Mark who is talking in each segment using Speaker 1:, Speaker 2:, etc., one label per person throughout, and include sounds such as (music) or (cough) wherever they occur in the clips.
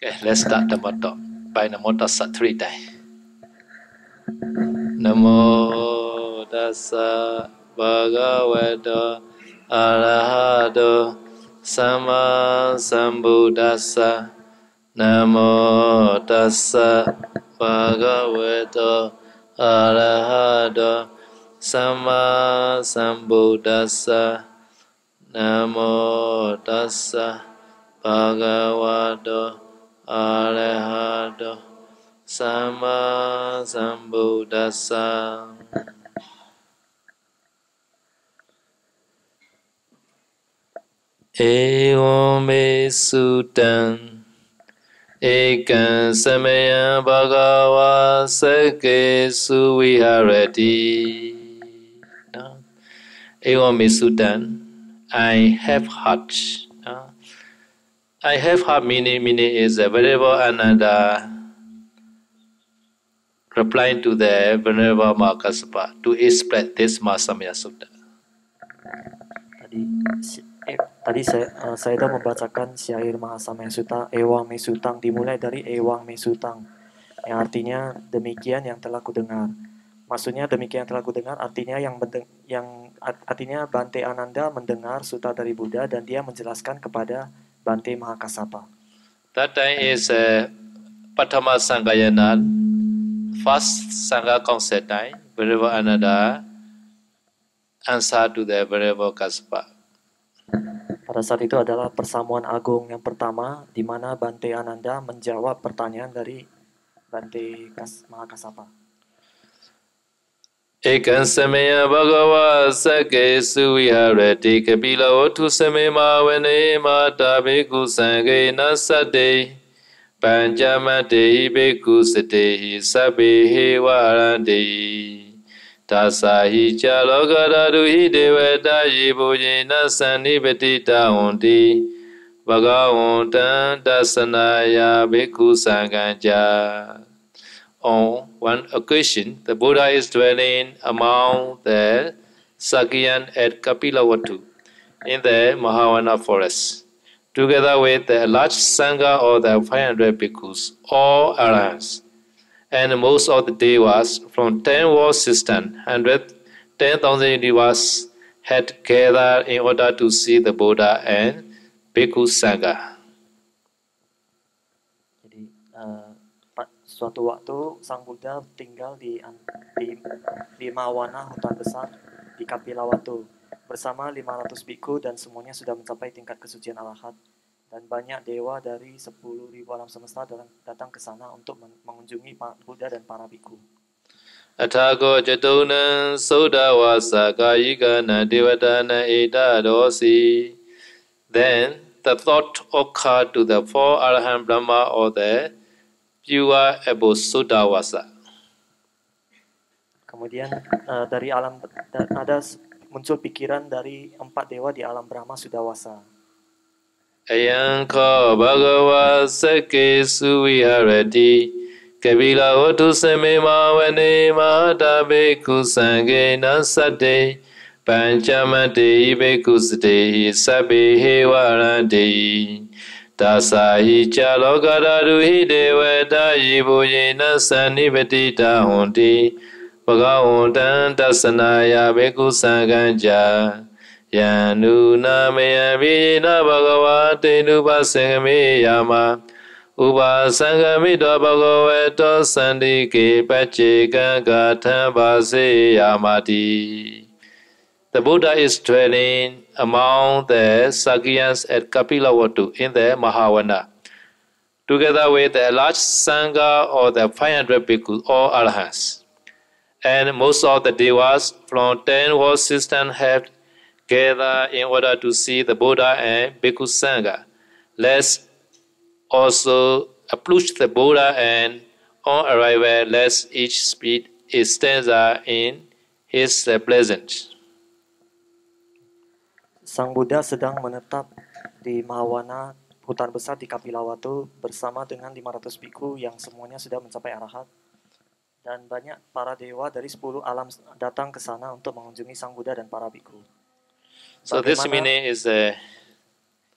Speaker 1: Okay, let's start the motto by Namo
Speaker 2: Tassa three times.
Speaker 1: Namo
Speaker 2: Tassa Bhagavato Arahato Sama Sambuddhassa Namo Tassa Bhagavato Arahato Sama Sambuddhassa Namo Tassa Bhagavato အရဟတောသမ္မာသမ္ဗုဒ္ဓัสစဧဝံမေစုတံဧကံသမယံဘဂဝါသက္ကေစုဝိဟရတိနော်ဧဝံမေစုတံ I have heart I have how many, many is available and uh, replying to the Venerable Mahakasapa to explain this mahasamya Sutta.
Speaker 1: Tadi, eh, tadi saya, uh, saya dah membacakan syair Mahasamya Sutta, Ewang Mesutang, dimulai dari Ewang Mesutang, yang artinya demikian yang telah kudengar. Maksudnya demikian yang telah kudengar, artinya yang mendeng- yang artinya Bante Ananda mendengar suta dari Buddha dan dia menjelaskan kepada Bante Mahakasapa.
Speaker 2: That day is a Patama Sangayana, first Sangha concert time, wherever Ananda answer to the Venerable Kasapa.
Speaker 1: Pada saat itu adalah persamuan agung yang pertama di mana Bante Ananda menjawab pertanyaan dari Bante Kas Mahakasapa.
Speaker 2: เอกันสเมยภะคะวะสักเกสุวิหะเรติกปิลวัตถุสเมมาเวเนมาตาภิกขุสังเกนะสัตเตปัญจมติภิกขุสเตหิสัพเพเหวารันติသာသာဟိจာလောကဓာတုဟိဒေဝတာယေဘူဇိနသန္နိပတိတဝန္တိဘဂဝန္တံတသနာယဘိက္ခုသံဃံจာ on one occasion, the Buddha is dwelling among the Sakyan at Kapilavatthu in the Mahavana forest, together with the large Sangha of the 500 bhikkhus, all Arahants, and most of the devas from 10 world systems, 10,000 devas had gathered in order to see the Buddha and bhikkhu Sangha.
Speaker 1: Suatu waktu, Sang Buddha tinggal di, di, di Mawana hutan besar di Kapilawatu bersama 500 biku dan semuanya sudah mencapai tingkat kesucian alahat dan banyak dewa dari ribu alam semesta datang ke sana untuk mengunjungi Pak Buddha dan para biku.
Speaker 2: Atago dosi Then the thought occurred to the four arahant Brahma or the jiwa ebo Sudawasa.
Speaker 1: Kemudian uh, dari alam ada muncul pikiran dari empat dewa di alam Brahma Sudawasa.
Speaker 2: Ayanka Bhagava Sake Suviharati Kabila Vatu Semema Vane Mahatabe Kusange Nasate Pancamadei Ibe Kusate Sabe Hewarante သစာဟိချာလောကရာတုဟိဒေဝတာယိဘူယေနသန္နိပတိတာဟွန်တိပကဝန္တံတသနာယဘေကုသံကံကြာယန္နုနာမယံဘိနာဘဂဝါတေနုပစေကမေယာမဥပါသံဃမိတောဘဂဝေတောသန္တိကေပัจเจကံကာထံပါစေယာမတိ The Buddha is dwelling among the Sagyans at Kapilavastu in the Mahavana, together with a large Sangha or the 500 bhikkhus or arhats. And most of the devas from 10 world systems have gathered in order to see the Buddha and Bhikkhu Sangha. Let's also approach the Buddha and on arrival, let's each speak a stanza in his presence.
Speaker 1: Sang Buddha sedang menetap di Mahawana hutan besar di Kapilawatu bersama dengan 500 biku yang semuanya sudah mencapai arahat dan banyak para dewa dari 10 alam datang ke sana untuk mengunjungi Sang Buddha dan para biku. So this mini is a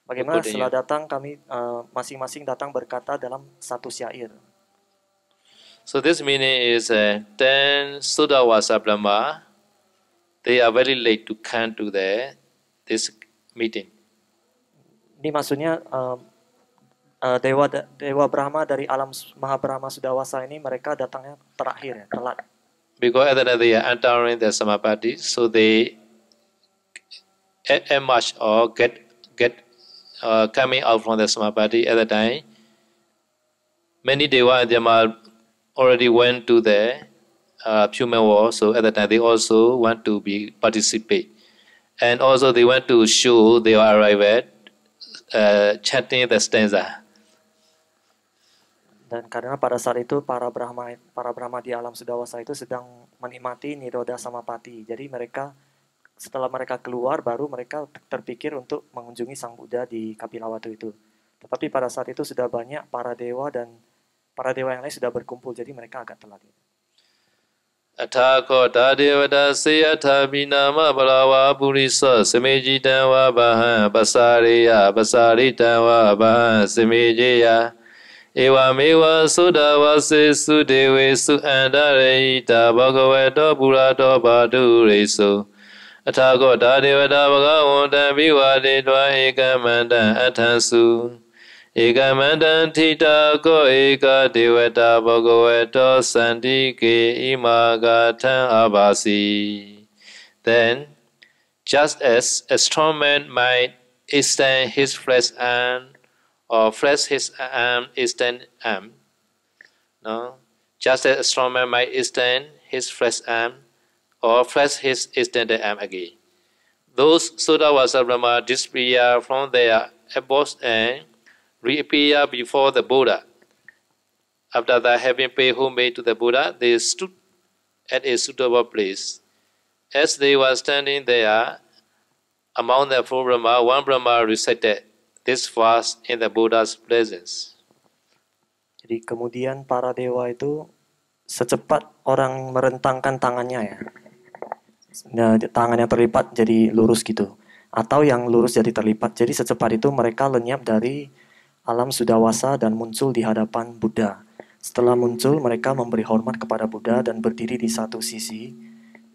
Speaker 1: Bagaimana setelah datang kami eh, masing-masing uh, datang berkata dalam satu syair.
Speaker 2: So this meaning is uh, eh, then Sudawasa Brahma, they are very late to come to there this meeting.
Speaker 1: Ini maksudnya uh, uh, dewa dewa Brahma dari alam Maha Brahma Sudawasa ini mereka datangnya terakhir ya, telat.
Speaker 2: Because after they are entering the samapati, so they emerge or get get uh, coming out from the samapati at the time. Many dewa and dewa already went to the uh, human world, so at the time they also want to be participate. And also they want to show they arrived at uh, chanting the stanza.
Speaker 1: Dan karena pada saat itu para Brahma para Brahma di alam Sudawasa itu sedang menikmati Niroda Samapati. Jadi mereka setelah mereka keluar baru mereka terpikir untuk mengunjungi Sang Buddha di Kapilawatu itu. Tetapi pada saat itu sudah banyak para dewa dan para dewa yang lain sudah berkumpul jadi mereka agak telat.
Speaker 2: အထာခောတာဒေဝတာစေအထာမိနာမပလာဝါပုရိသောစမေจิတံဝါဘဟံပစာရိယပစာရိတံဝါဘဟံစမေจิယဧဝမေဝသုဒဝစေစုဒေဝေစုအန္တရေဟိတာဘဂဝေတောပုရာတောဘာတုရိစုအထာခောတာဒေဝတာဘဂဝန္တံဘိဝါတိတွာဧကမန္တံအထံစုဧကမန္တံထိတာကောဧကဒေဝတာဘဂဝတောစန္တိကေဣမာဂထံအဘာစီ Then, just as a strong man might extend his flesh arm or flex his arm, extend arm, no? just as a strong man might extend his flesh arm or flex his extended arm again. Those Sudawasa Brahma disappear from their abode and reappear before the Buddha. After the having paid homage to the Buddha, they stood at a suitable place. As they were standing there, among the four Brahma, one Brahma recited this verse in the Buddha's presence.
Speaker 1: Jadi kemudian para dewa itu secepat orang merentangkan tangannya ya. Nah, tangannya terlipat jadi lurus gitu. Atau yang lurus jadi terlipat. Jadi secepat itu mereka lenyap dari alam sudah wasa dan muncul di hadapan Buddha. Setelah muncul, mereka memberi hormat kepada Buddha dan berdiri di satu sisi.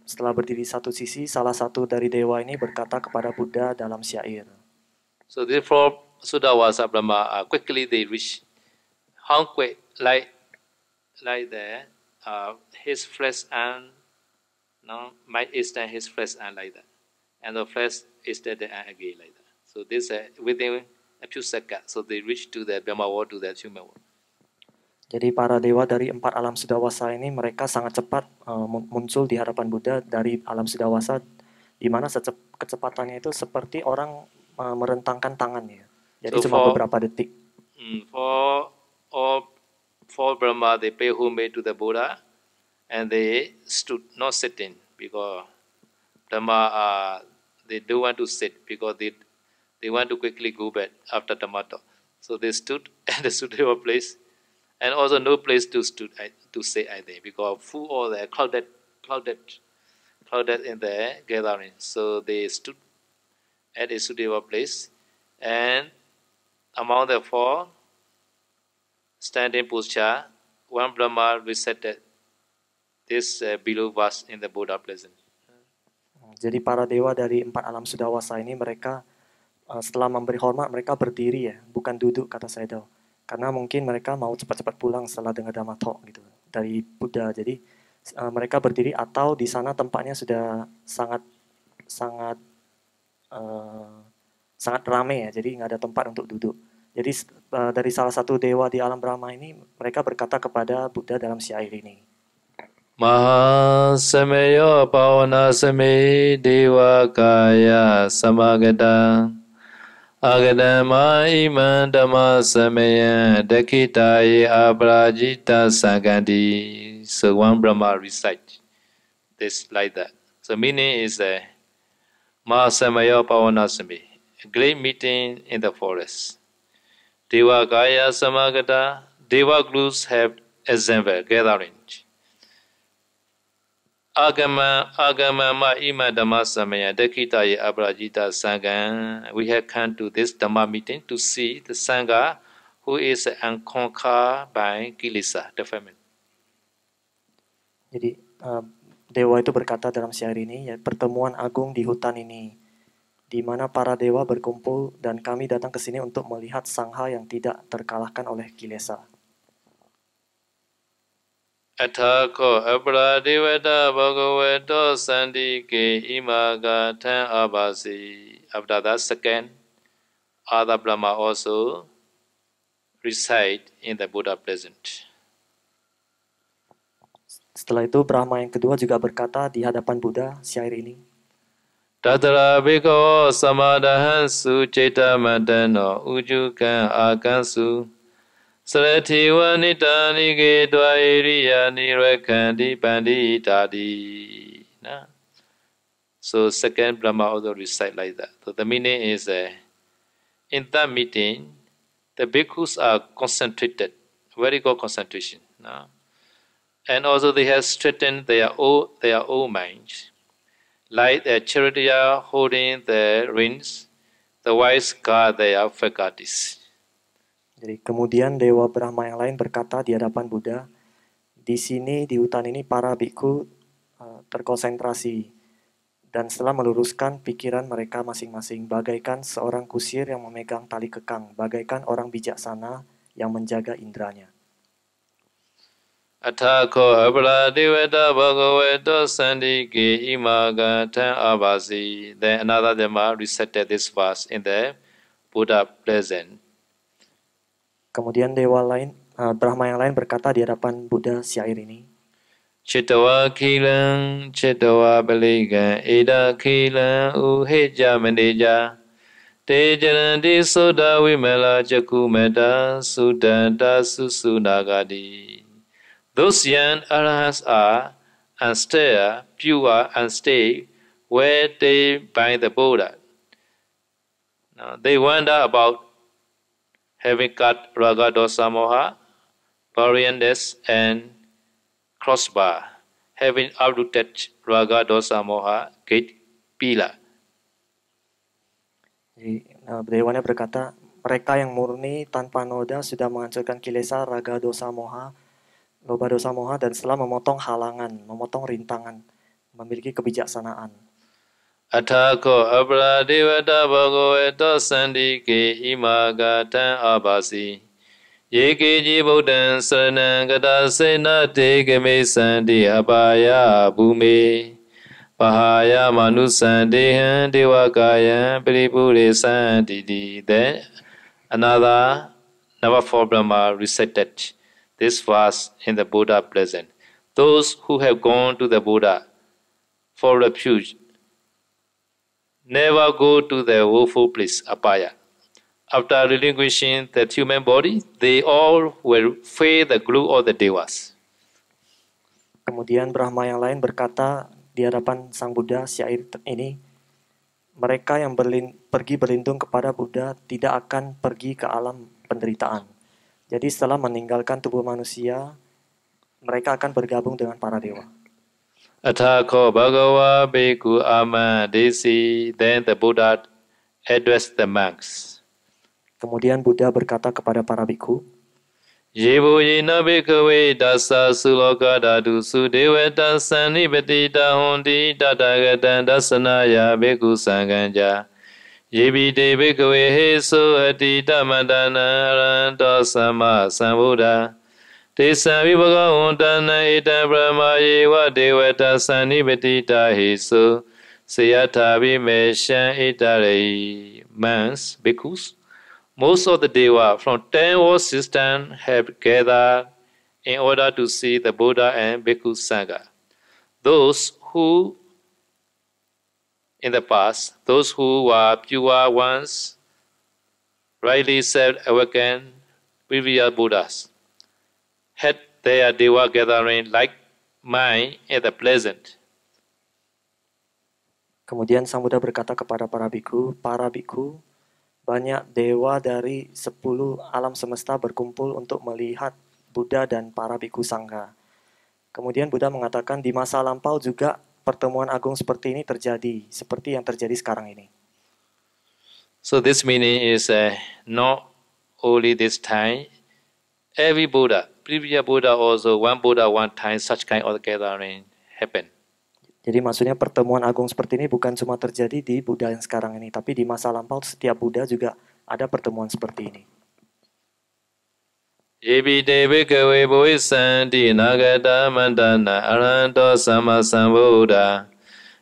Speaker 1: Setelah berdiri satu sisi, salah satu dari dewa ini berkata kepada Buddha dalam syair.
Speaker 2: So therefore, Sudawasa Brahma uh, quickly they reach Hong Kui, like like there, uh, his flesh and no, my extend his flesh and like that, and the flesh extended and again like that. So this uh, within Apusaka. So they reach to the Brahma world, to the human world.
Speaker 1: Jadi para dewa dari empat alam sudawasa ini mereka sangat cepat uh, muncul di harapan Buddha dari alam sudawasa di mana kecepatannya itu seperti orang uh, merentangkan tangannya. Jadi so cuma for, beberapa detik.
Speaker 2: Mm, for all for Brahma they pay homage to the Buddha and they stood not sitting because Brahma uh, they don't want to sit because they They want to quickly go back after tomato. So they stood at the Sudeva place, and also no place to stood to sit either because full all the crowded, crowded, crowded in the gathering. So they stood at the Sudeva place, and among the four standing posture, one Brahma recited this uh, below verse in the Buddha present.
Speaker 1: Jadi para dewa dari empat alam sudawasa ini mereka Eh, setelah memberi hormat mereka berdiri ya, bukan duduk kata Saido. Karena mungkin mereka mau cepat-cepat pulang setelah dengar dhamma talk gitu dari Buddha. Jadi uh, mereka berdiri atau di sana tempatnya sudah sangat sangat uh, sangat ramai ya. Jadi nggak ada tempat untuk duduk. Jadi uh, dari salah satu dewa di alam Brahma ini mereka berkata kepada Buddha dalam syair ini.
Speaker 2: semeyo Mahasemeyo semi dewa kaya samagedang အာဂတမဣမံဓမ္မသမယံဒခိတာယေအပရာဂျိတသံကန္တိ so one brahma recite this like that so meaning is a ma samaya pavanasami a great meeting in the forest deva gaya samagata deva gurus have assembled gathering Agama, Agama ma samaya dakita ye ya Abrajita Sangha. We have come to this Dhamma meeting to see the Sangha who is unconquered by Kilesa, the family.
Speaker 1: Jadi uh, dewa itu berkata dalam syair ini, ya, pertemuan agung di hutan ini, di mana para dewa berkumpul dan kami datang ke sini untuk melihat Sangha yang tidak terkalahkan oleh Kilesa.
Speaker 2: အထာခောအပရာဒေဝတာဘဂဝတောစန္ဒီကေဣမာကာထံအာဘာစီ After the second, other Brahma also reside in the Buddha present.
Speaker 1: Setelah itu Brahma yang kedua juga berkata di hadapan Buddha syair ini.
Speaker 2: Tatara bhikkhavo samadahansu cetamantano ujukan akansu สรทิวนิตานิเกตวอิริยานิรคันติปันติตาดีนะ So second Brahma also recite like that. So the meaning is uh, in that meeting, the bhikkhus are concentrated, very good concentration. No? And also they have straightened their own, their minds. Like the charioteer holding the reins, the wise guard their faculties.
Speaker 1: Jadi kemudian dewa Brahma yang lain berkata di hadapan Buddha, di sini di hutan ini para biku uh, eh, terkonsentrasi dan setelah meluruskan pikiran mereka masing-masing bagaikan seorang kusir yang memegang tali kekang, bagaikan orang bijaksana yang menjaga indranya.
Speaker 2: abasi. Then another Dhamma recited this verse in the Buddha present.
Speaker 1: Kemudian dewa lain, uh, Brahma yang lain berkata di hadapan Buddha air ini.
Speaker 2: Cetawa kilang, cetawa beliga, ida kilang, uheja mendeja. Tejana di soda wimela jaku meda, sudanda susu nagadi. Those young arahants are austere, pure, and stay where they by the Buddha. Now, they wonder about having cut raga dosa moha, variandes, and crossbar, having uprooted raga dosa moha, gate pila.
Speaker 1: Jadi, eh, berkata, mereka yang murni tanpa noda sudah menghancurkan kilesa raga dosa moha, loba dosa moha, dan setelah memotong halangan, memotong rintangan, memiliki kebijaksanaan. အထာကော
Speaker 2: အပရာဒေဝတာဘဂဝေတောစန္ဒီကေဣမာဂတံအဘာစီယေကေကြီးဗုဒ္ဓံစရဏံကတာစေနတေကမေစန္တိအပါယဘူမေပဟာယမနုစန္တေဟံဒေဝကာယံပရိပုရိစန္တိတိတေ another never for brahma recited this verse in the buddha present those who have gone to the buddha for refuge never go to the woeful place, Apaya. After relinquishing the human body, they all will fade the glue of the devas.
Speaker 1: Kemudian Brahma yang lain berkata di hadapan Sang Buddha syair ini, mereka yang berlin, pergi berlindung kepada Buddha tidak akan pergi ke alam penderitaan. Jadi setelah meninggalkan tubuh manusia, mereka akan bergabung dengan para dewa
Speaker 2: desi, then the Buddha addressed the monks
Speaker 1: Kemudian Buddha berkata kepada para biku,
Speaker 2: Yebo yena bhikkhave dasa suloka dhatu sudevata sannipatita dadaga dan dasanaya bhikkhu Yebi de bhikkhave he so atita mandana aranto sama sambuddha တေသံဝိဘဂဝန္တနဧတံပရမယေဝဒေဝတာသန္နိပတိတာဟိသုစေယထာဘိမေရှံဧတရေမန်စ်ဘိကုစ Most of the Deva from ten world systems have gathered in order to see the Buddha and Bhikkhu Sangha. Those who in the past, those who were pure ones, rightly self-awakened previous Buddhas, had their Dewa gathering like mine at the pleasant.
Speaker 1: Kemudian Sang Buddha berkata kepada para biku, para biku, banyak dewa dari sepuluh alam semesta berkumpul untuk melihat Buddha dan para biku sangha. Kemudian Buddha mengatakan di masa lampau juga pertemuan agung seperti ini terjadi, seperti yang terjadi sekarang ini.
Speaker 2: So this meaning is uh, not only this time, every Buddha previous Buddha also one Buddha one time such kind of gathering happen.
Speaker 1: Jadi maksudnya pertemuan agung seperti ini bukan cuma terjadi di Buddha yang sekarang ini, tapi di masa lampau setiap Buddha juga ada pertemuan seperti ini.
Speaker 2: Yebi Dewi bui sandi naga damandana Aranto Sama sambuda.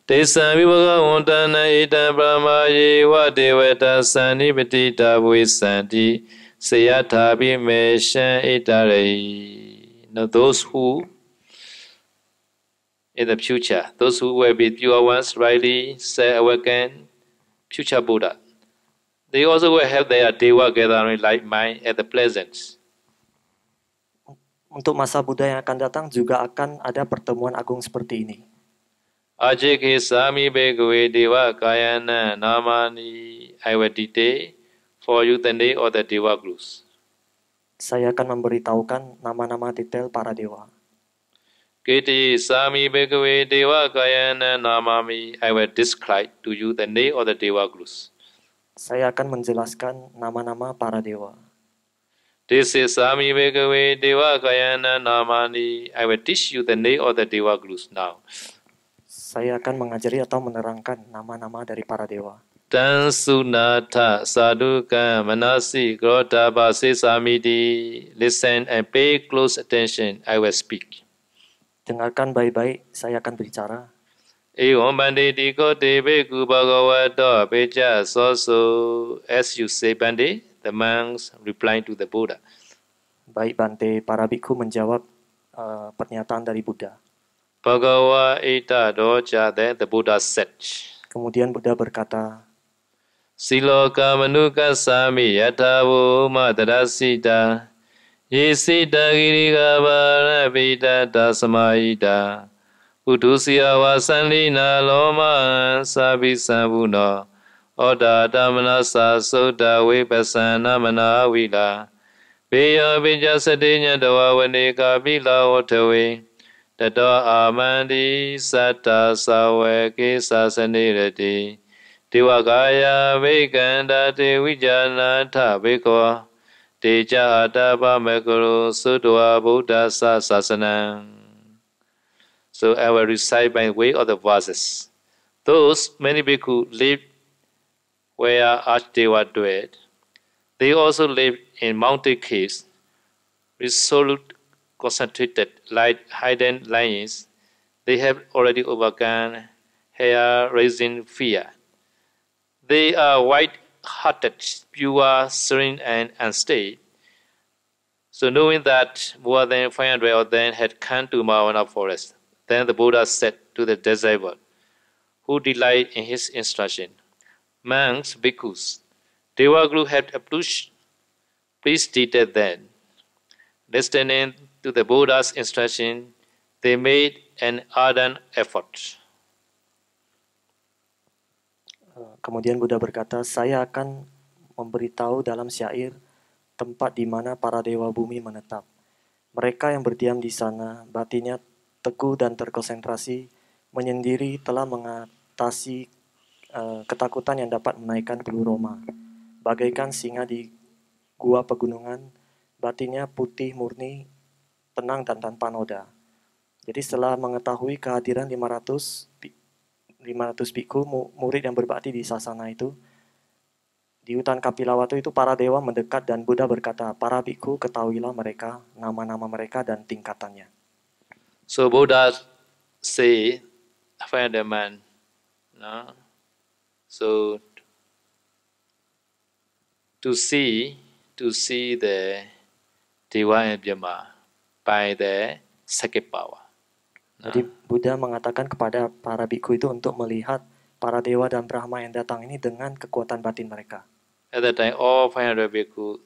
Speaker 2: Desa Vibhaga undana Ita Brahma Yewa Dewata Sani Petita Boisanti Boisanti Sayatabi meshan itarehi. Now those who in the future, those who will be pure ones, rightly say awaken future Buddha, they also will have their dewa gathering like mine at the present.
Speaker 1: Untuk masa Buddha yang akan datang juga akan ada pertemuan agung seperti ini.
Speaker 2: Ajikhi sami bhagave deva kayana namani aywadite for Yutende or the
Speaker 1: Dewa glus, Saya akan memberitahukan nama-nama detail para dewa.
Speaker 2: Kiti Sami Begwe Dewa Gayana Namami. I will describe to you the name of the Dewa glus.
Speaker 1: Saya akan menjelaskan nama-nama para dewa.
Speaker 2: This is Sami Begwe Dewa Gayana Namani. I will teach you the name of the Dewa glus now.
Speaker 1: Saya akan mengajari atau menerangkan nama-nama dari para dewa.
Speaker 2: Saduka Manasi dan sunata Samidi listen and pay close attention i will speak
Speaker 1: dengarkan baik-baik saya akan berbicara
Speaker 2: Soso. as you say bande the monks
Speaker 1: replying to the buddha baik bante para bhikkhu menjawab uh, pernyataan dari buddha
Speaker 2: Bhagava Ita Doja, then the Buddha said.
Speaker 1: Kemudian Buddha berkata,
Speaker 2: စီလောကာမနုကသမိယထာဝုမတရစီတာယေစိတဂိရိကဘာရပိတတသမဟိတာဥဒုစီယဝါသံလိနာလောမသာဘိသံဘုနောဩတာတမနာသာသုတဝိပသနာမနာဝိလာဘေယောပိကြစတိညတဝဝနေကာပိလာဝထဝေတတောအာမန္တိသတ္တသဝေကိသသနေရတိတေဝကာယဝိကန္တာတေဝိဇာနာထဘေကောတေချာတပမကရုသုတဝဗုဒ္ဓသသာစနံ So I will recite by way of the verses. Those many bhikkhu live where Ashdeva dwelt. They also live in mountain caves with solid concentrated light hidden lions. They have already overcome hair raising fear. They are white-hearted, pure, serene, and unstained. So knowing that more than 500 of them had come to Mahavana forest, then the Buddha said to the disciple, who delight in his instruction, Monks, bhikkhus, Devaguru had approached, please detail them. Listening to the Buddha's instruction, they made an ardent effort.
Speaker 1: Kemudian Buddha berkata, saya akan memberitahu dalam syair tempat di mana para dewa bumi menetap. Mereka yang berdiam di sana, batinnya teguh dan terkonsentrasi, menyendiri telah mengatasi uh, ketakutan yang dapat menaikkan bulu Roma. Bagaikan singa di gua pegunungan, batinnya putih murni, tenang dan tanpa noda. Jadi setelah mengetahui kehadiran 500 500 biku murid yang berbakti di sasana itu. Di hutan Kapilawatu itu para dewa mendekat dan Buddha berkata, para biku ketahuilah mereka, nama-nama mereka dan tingkatannya.
Speaker 2: So Buddha say, find the man. No? So to see, to see the Dewa and Brahma by the second
Speaker 1: power. Jadi nah. Buddha mengatakan kepada para biku itu untuk melihat para dewa dan Brahma yang datang ini dengan kekuatan batin mereka.
Speaker 2: At that time, all 500 biku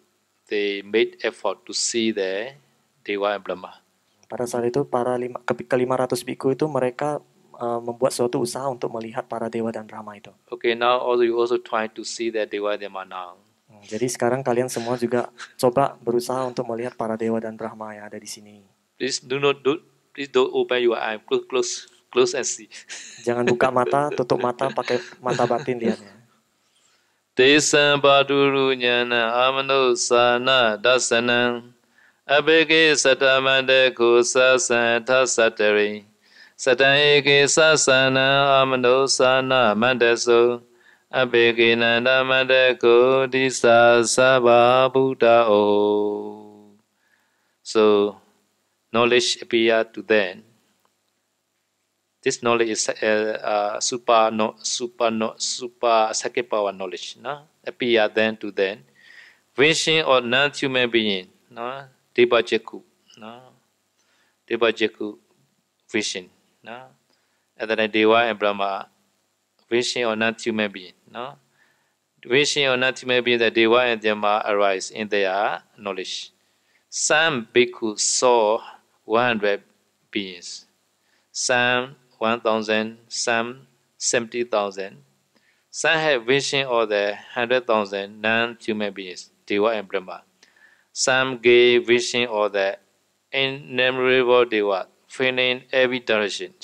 Speaker 2: they made effort to see the dewa and Brahma.
Speaker 1: Pada saat itu para lima, ke, 500 biku itu mereka uh, membuat suatu usaha untuk melihat para dewa dan Brahma
Speaker 2: itu. Okay, now also you also try to see the dewa and Brahma now.
Speaker 1: Hmm, jadi sekarang kalian semua juga coba berusaha untuk melihat para dewa dan Brahma yang ada di sini.
Speaker 2: Please do not do, please don't open your eyes. close close close and see
Speaker 1: jangan buka mata (laughs) tutup mata pakai mata batin dia
Speaker 2: desa baduru nyana amanu sana dasana abeke satamade kusa santa satari satang sasana amanu sana mandeso abeke nanda mande ko disa sababudao So knowledge appear to them. This knowledge is uh, uh, super no, super no, super psychic power knowledge. No? Appear then to them, vision or non-human being. No, na. No, devajaku vision. No, other than Deva and Brahma, vision or non-human being. No, vision or non-human being that Deva and Brahma arise in their knowledge. Some bhikkhu saw 100 beings, some 1,000, some 70,000. Some have vision of the 100,000 non-human beings, Deva and Brahma. Some gave vision of the innumerable Dewa, feeling every direction.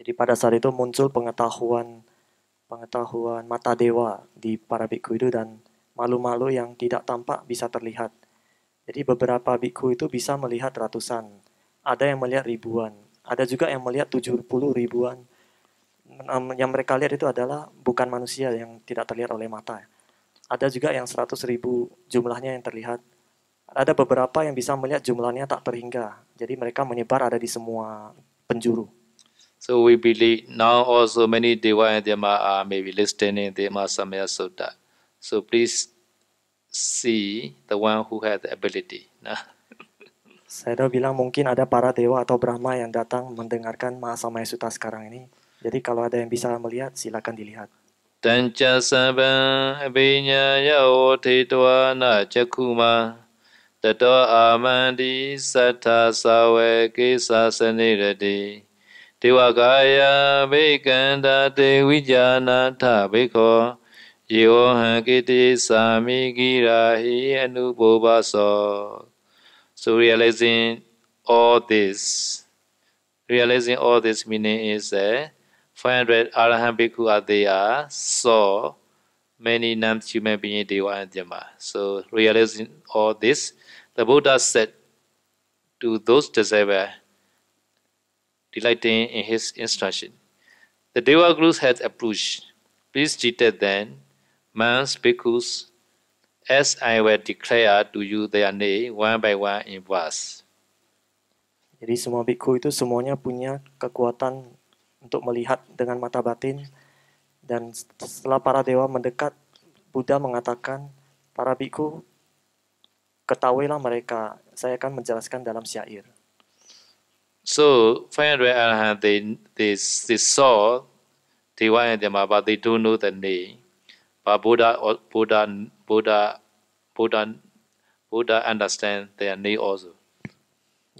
Speaker 1: Jadi pada saat itu muncul pengetahuan pengetahuan mata dewa di para biku itu dan malu-malu yang tidak tampak bisa terlihat. Jadi beberapa biku itu bisa melihat ratusan, ada yang melihat ribuan, ada juga yang melihat 70 ribuan. Yang mereka lihat itu adalah bukan manusia yang tidak terlihat oleh mata. Ada juga yang 100 ribu jumlahnya yang terlihat. Ada beberapa yang bisa melihat jumlahnya tak terhingga. Jadi mereka menyebar ada di semua penjuru.
Speaker 2: So we believe now also many Dewa and Dema are ah, maybe listening, dema Samaya some So please see the one who had the ability. Nah.
Speaker 1: Saya bilang mungkin ada para dewa atau Brahma yang datang mendengarkan masa Mahasuta sekarang ini. Jadi kalau ada yang bisa melihat, silakan dilihat.
Speaker 2: Dan jasaba abinyaya tua na cakuma tato amandi sata sawe kisa gaya dewa kaya bekanda dewi jana beko. ယေဝဟံကိတေသာမိဂိရာဟိအနုဘောဘသော so realizing all this realizing all this meaning is that 500 arahant bhikkhu are there saw many non-human being deva and jama so realizing all this the buddha said to those deserving, delighting in his instruction the deva gurus had approached please jita then Mans, bhikkhus, as I will declare to you their name one by one in verse.
Speaker 1: Jadi semua bhikkhu itu semuanya punya kekuatan untuk melihat dengan mata batin dan setelah para dewa mendekat, Buddha mengatakan, para bhikkhu, ketahuilah mereka, saya akan menjelaskan dalam syair.
Speaker 2: So, finally, they, they, they saw the and Dhamma, but they don't know the name. But Buddha, Buddha, Buddha, Buddha, Buddha understand their need also.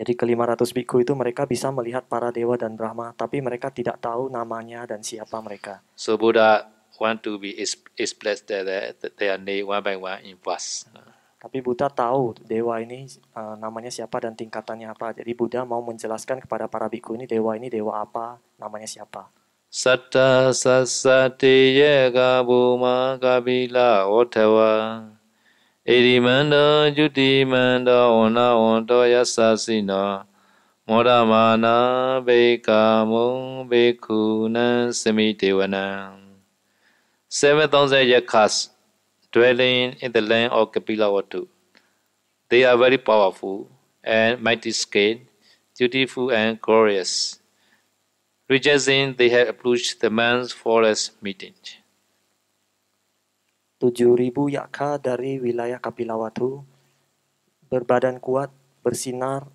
Speaker 1: Jadi ke-500 biku itu mereka bisa melihat para dewa dan Brahma, tapi mereka tidak tahu namanya dan siapa mereka.
Speaker 2: So Buddha want to be express their, their need one by one
Speaker 1: in verse. Tapi Buddha tahu dewa ini uh, namanya siapa dan tingkatannya apa. Jadi Buddha mau menjelaskan kepada para biku ini dewa ini dewa apa, namanya siapa.
Speaker 2: စတ္တသသတေယကဘူမာကပိလဝထဝါဣရိမန္တောจุတိမန္တောဝနဝန္တောယသစိနောမောရမာနာဘေကာမုံဘေခုနံစမိတေဝနံ7,000 yakas dwelling in the land of Kapilawatu. They are very powerful and mighty scale, dutiful and glorious. Rejoicing they had approached the man's forest meeting.
Speaker 1: 7.000 yakka dari wilayah Kapilawatu berbadan kuat, bersinar,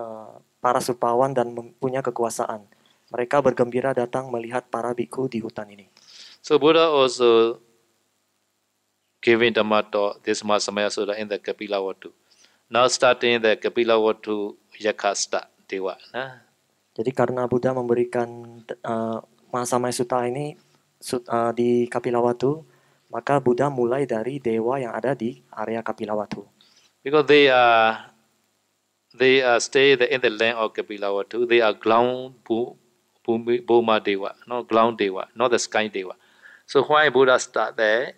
Speaker 1: uh, para supawan dan mempunyai kekuasaan. Mereka bergembira datang melihat para biku di hutan ini.
Speaker 2: So Buddha also giving Dhamma talk, this Mahasamaya Sutta in the Kapilawatu. Now starting the Kapilawatu Yakasta Dewa.
Speaker 1: Nah? Jadi karena Buddha memberikan uh, eh, Mahasamaya Sutta ini sut, uh, di Kapilawatu, maka Buddha mulai dari dewa yang ada di area Kapilawatu.
Speaker 2: Because they are they are stay in the land of Kapilawatu. They are ground Bhuma Dewa, not ground Dewa, not the sky Dewa. So why Buddha start there?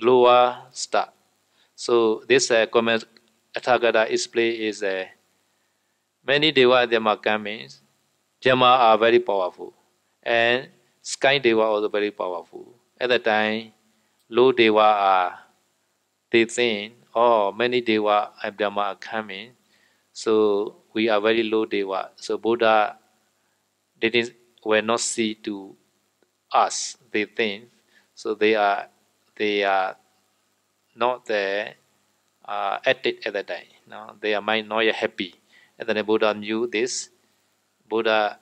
Speaker 2: Lower start. So this uh, comment is display is a uh, Many deva their Makam means, Jama are very powerful. And sky Deva also very powerful. At the time, low Deva are, uh, they think, oh, many Deva and Brahma are coming. So we are very low Deva. So Buddha didn't, were not see to us, they think. So they are, they are not there uh, at it at the time. No? They are mind not yet happy. And then Buddha knew this. Buddha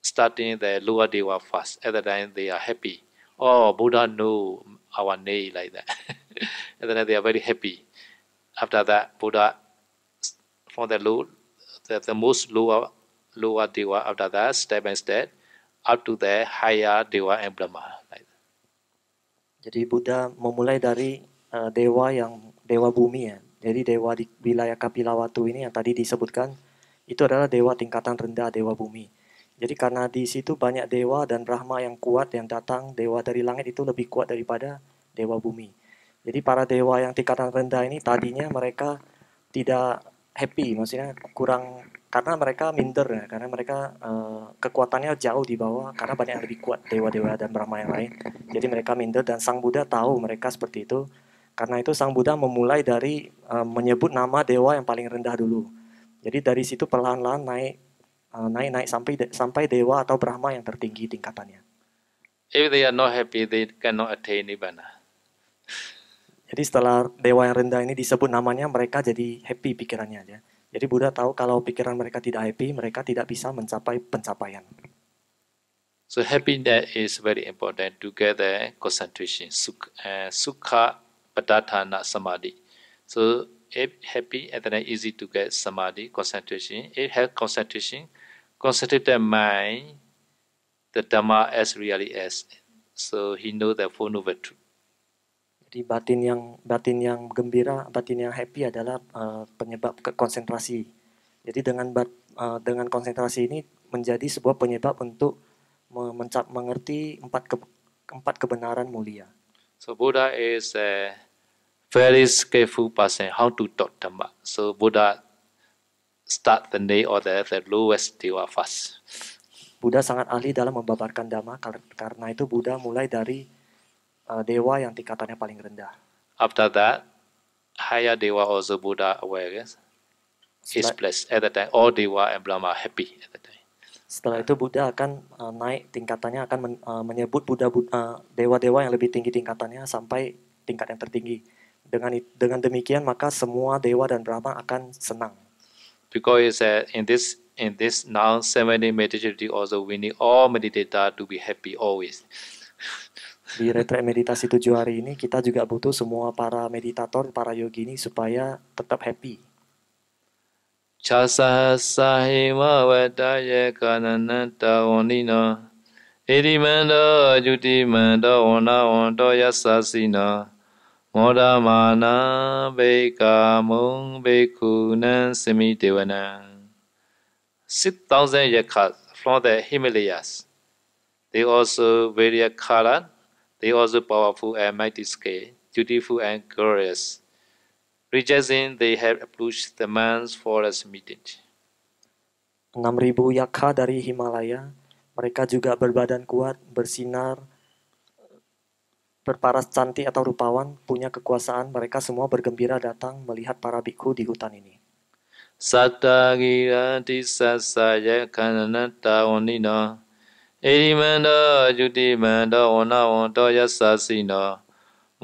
Speaker 2: starting the lower dewa fast. At the time they are happy. Oh, Buddha knew our name like that. (laughs) and then they are very happy. After that, Buddha from the low, the, the most lower lower dewa after that, step by step, up to the higher dewa and Brahma. Like
Speaker 1: Jadi Buddha memulai dari uh, dewa yang dewa bumi ya, Jadi dewa di wilayah Kapilawatu ini yang tadi disebutkan itu adalah dewa tingkatan rendah dewa bumi. Jadi karena di situ banyak dewa dan Brahma yang kuat yang datang, dewa dari langit itu lebih kuat daripada dewa bumi. Jadi para dewa yang tingkatan rendah ini tadinya mereka tidak happy, maksudnya kurang karena mereka minder karena mereka uh, kekuatannya jauh di bawah karena banyak yang lebih kuat dewa-dewa dan Brahma yang lain. Jadi mereka minder dan Sang Buddha tahu mereka seperti itu karena itu Sang Buddha memulai dari uh, menyebut nama dewa yang paling rendah dulu. Jadi dari situ perlahan-lahan naik uh, naik naik sampai de sampai dewa atau Brahma yang tertinggi tingkatannya.
Speaker 2: If they are not happy, they cannot attain nibbana.
Speaker 1: Jadi setelah dewa yang rendah ini disebut namanya, mereka jadi happy pikirannya aja. Jadi Buddha tahu kalau pikiran mereka tidak happy, mereka tidak bisa mencapai pencapaian.
Speaker 2: So happiness is very important. Together, concentration, eh, sukha, sukha padatana Samadhi. So if happy and then easy to get Samadhi, concentration. If have concentration, concentrate the mind, the Dhamma as really as. So he know the Four Noble Truth.
Speaker 1: Jadi batin yang batin yang gembira, batin yang happy adalah uh, penyebab konsentrasi. Jadi dengan bat, uh, dengan konsentrasi ini menjadi sebuah penyebab untuk mencap mengerti empat ke, empat kebenaran mulia.
Speaker 2: So Buddha is a very skillful person how to talk Dhamma. So Buddha start the day or the, the lowest dewa first.
Speaker 1: Buddha sangat ahli dalam membabarkan dhamma karena itu Buddha mulai dari uh, dewa yang tingkatannya paling rendah.
Speaker 2: After that, higher dewa also Buddha aware, yes, is blessed at the time. All dewa and Brahma happy at the time.
Speaker 1: Setelah itu Buddha akan uh, naik tingkatannya akan men, uh, menyebut Buddha uh, dewa-dewa yang lebih tinggi tingkatannya sampai tingkat yang tertinggi. Dengan dengan demikian maka semua dewa dan Brahma akan senang.
Speaker 2: Because said in this in this now ceremony meditativity also we need all meditator to be happy always.
Speaker 1: Di retret meditasi tujuh hari ini kita juga butuh semua para meditator, para yogi ini supaya tetap happy. ခ
Speaker 2: ြာသဟစာဟိမဝတ္တယေကာနနတဝန္တိနောဣတိမန္တောယုတိမန္တောဝန္နာဝန္တောယသစီနောမောဒမာနာဘေကာမုံဘေခုနံစမိတေဝနံ6000 yakas from the Himalayas they also very color they also powerful and mighty scale beautiful and glorious rejoicing they have approached the man's for a meeting.
Speaker 1: 6.000 yakha dari Himalaya, mereka juga berbadan kuat, bersinar, berparas cantik atau rupawan, punya kekuasaan, mereka semua bergembira datang melihat para biku di hutan ini.
Speaker 2: Satagira disasaya kanana taonina, erimanda judimanda ona onto yasasina,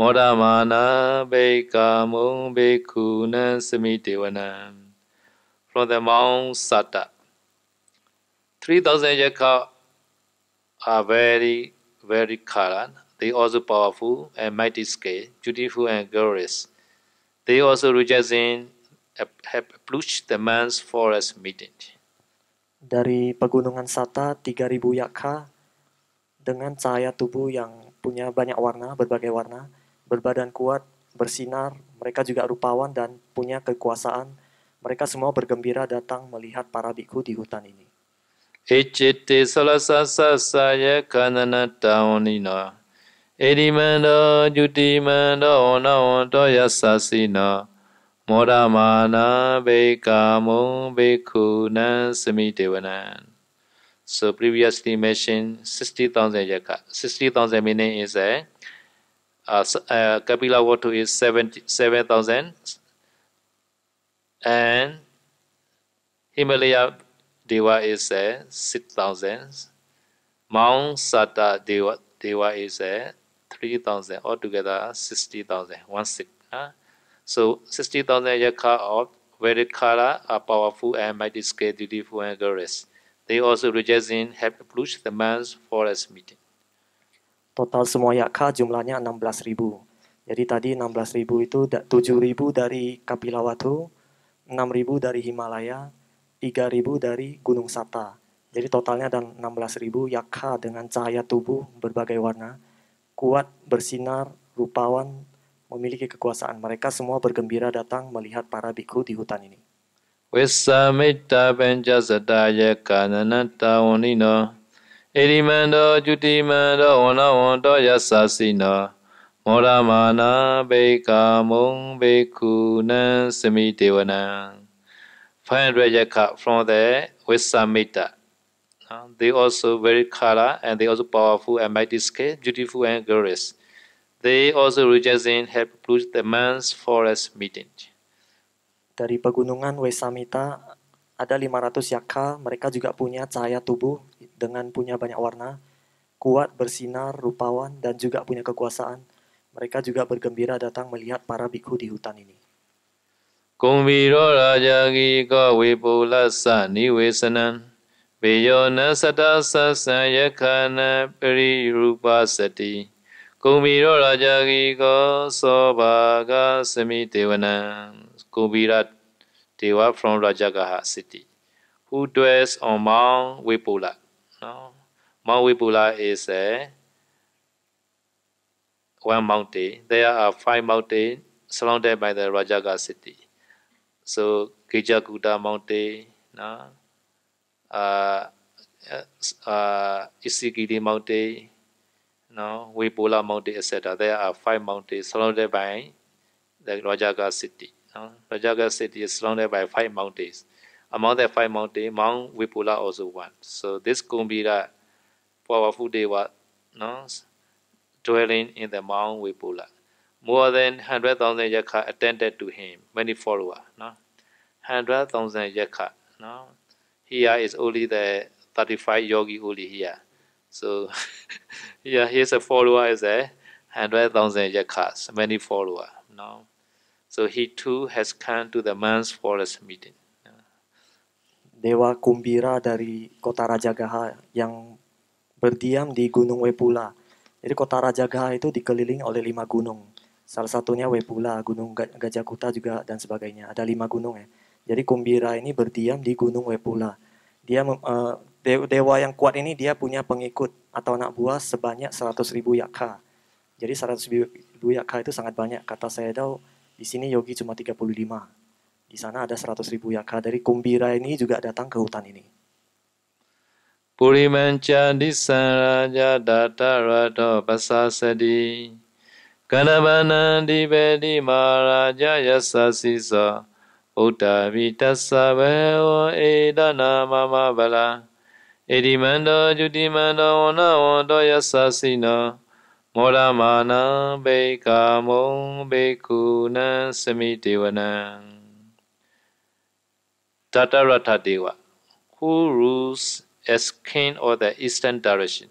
Speaker 2: မောဒမာနာဘေကာမုံဘေခုနံစမိတေဝနံ from the Mount Satta 3000 yakha are very very current they also powerful and mighty scale beautiful and glorious they also rejoicing have approached the man's forest meeting
Speaker 1: dari pegunungan Sata 3000 yakha dengan cahaya tubuh yang punya banyak warna, berbagai warna, berbadan kuat, bersinar, mereka juga rupawan dan punya kekuasaan. Mereka semua bergembira datang melihat para biku di hutan ini.
Speaker 2: Echete salasasa saya kanana taonina. Edimanda judimanda ona onto yasasina. Modamana bekamu semi dewanan. So previously mentioned 60,000 yaka. 60,000 meaning is a uh, uh, capilla water is 7,000 and Himalaya Deva is uh, 6,000. Mount Sata Deva, Deva is uh, 3,000 altogether 60,000, one six. Uh. So 60,000 yaka of varied color are powerful and mighty scale, beautiful, and glorious. They also rejoice in have the man's forest
Speaker 1: meeting. Total semua yakka jumlahnya 16.000. Jadi tadi 16.000 itu 7.000 dari Kapilawatu, 6.000 dari Himalaya, 3.000 dari Gunung Sata. Jadi totalnya dan 16.000 yakha dengan cahaya tubuh berbagai warna, kuat, bersinar, rupawan, memiliki kekuasaan. Mereka semua bergembira datang melihat para biku di hutan ini.
Speaker 2: Wisamita benjasataya kananata unino mana semi raja yakha from the Vesamita they also very kala and they also powerful and mighty scale beautiful and glorious they also rejoice in help push the man's forest meeting
Speaker 1: dari pegunungan Wesamita ada 500 yaka, mereka juga punya cahaya tubuh dengan punya banyak warna, kuat, bersinar, rupawan, dan juga punya kekuasaan. Mereka juga bergembira datang melihat para bikhu di hutan ini.
Speaker 2: Kumbiro raja gika sani niwesanan, beyona sadasa sayakana perirupa sati. Kumbiro raja gika sobaga semitewanan, kumbirat Dewa from Rajagaha city, who dwells on Mount Wipulat. Mount is a one mountain. There are five mountains surrounded by the Rajaga city. So Gejakuta mountain, no? Uh, uh, uh, Isigiri mountain, no? Wipula mountain, etc. There are five mountains surrounded by the Rajaga city. No? Rajaga city is surrounded by five mountains. Among the five mountains, Mount Wipula also one. So this Kumbira powerful devanas dwelling in the Mount Vipula. More than 100,000 yakha attended to him, many followers. No? 100,000 yakha. No? Here is only the 35 yogi only here. So yeah, (laughs) here's a follower is a 100,000 yakhas, many follower. No? So he too has come to the man's forest meeting.
Speaker 1: Dewa Kumbira dari kota Rajagaha yang berdiam di Gunung Wepula. Jadi kota Raja Rajagaha itu dikelilingi oleh lima gunung. Salah satunya Wepula, Gunung Gajah Kuta juga dan sebagainya. Ada lima gunung ya. Jadi Kumbira ini berdiam di Gunung Wepula. Dia uh, dewa yang kuat ini dia punya pengikut atau anak buah sebanyak 100 ribu yakha. Jadi 100 ribu yakha itu sangat banyak. Kata saya tahu di sini yogi cuma 35. Di sana ada 100 ribu yakha. Dari Kumbira ini juga datang ke hutan ini.
Speaker 2: ပုရိမံကြာတိသံရာဇာတာတရတောပသသတိကန္န
Speaker 1: ဗနံဒီပ
Speaker 2: ေတိမာရာဇယသစီသောဥတ္တဗိတသဗေဝဧဒနာမမဗလာဧဒီမန္တောจุတိမန္တောဝနဝန္တောယသစီနောမောရမာနံဘေကာမုံဘေကုဏံစမိတေဝနံတတရထတေဝ Who rules As king of the eastern direction.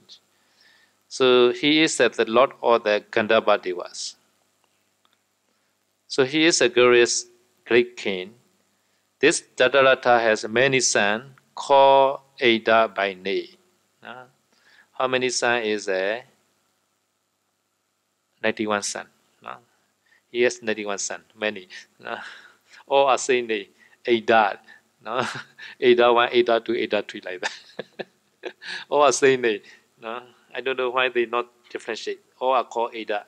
Speaker 2: So he is the Lord of the Gandharva Devas. So he is a glorious great king. This Dadarata has many sons called Ada by name. Uh, how many sons is there? 91 sons. No? He has 91 sons, many. All are saying Ada. No? ADA 1, ADA 2, ADA 3 like that. all are same name. No? I don't know why they not differentiate. All are called ADA.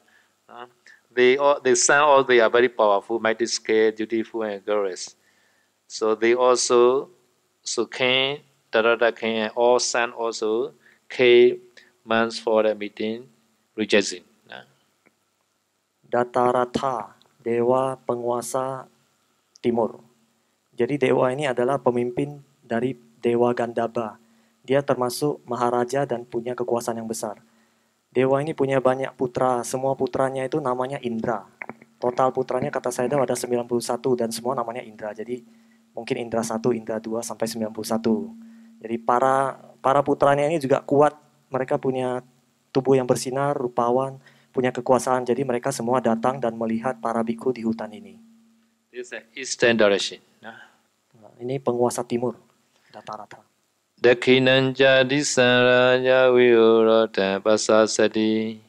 Speaker 2: No? They, all, they sound all they are very powerful, mighty, scared, dutiful, and glorious. So they also, so can, Tarada can, all sound also, K months for the meeting, rejecting. No?
Speaker 1: Datarata, Dewa Penguasa Timur. Jadi dewa ini adalah pemimpin dari dewa Gandaba. Dia termasuk maharaja dan punya kekuasaan yang besar. Dewa ini punya banyak putra, semua putranya itu namanya Indra. Total putranya kata saya ada 91 dan semua namanya Indra. Jadi mungkin Indra 1, Indra 2 sampai 91. Jadi para para putranya ini juga kuat, mereka punya tubuh yang bersinar, rupawan, punya kekuasaan. Jadi mereka semua datang dan melihat para biku di hutan ini. This is
Speaker 2: Eastern direction.
Speaker 1: Ini penguasa timur rata-rata.
Speaker 2: Dakinan jadi saranya wiurata pasasadi.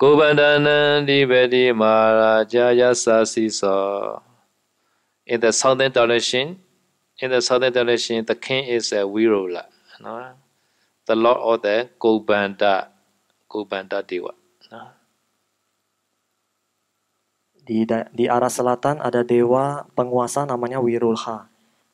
Speaker 2: Kubandana maraja marajaya sasiso. In the southern direction, in the southern direction, the king is a virula. No? The lord of the Kubanda, Kubanda Dewa. No?
Speaker 1: Di, di arah selatan ada dewa penguasa namanya Wirulha.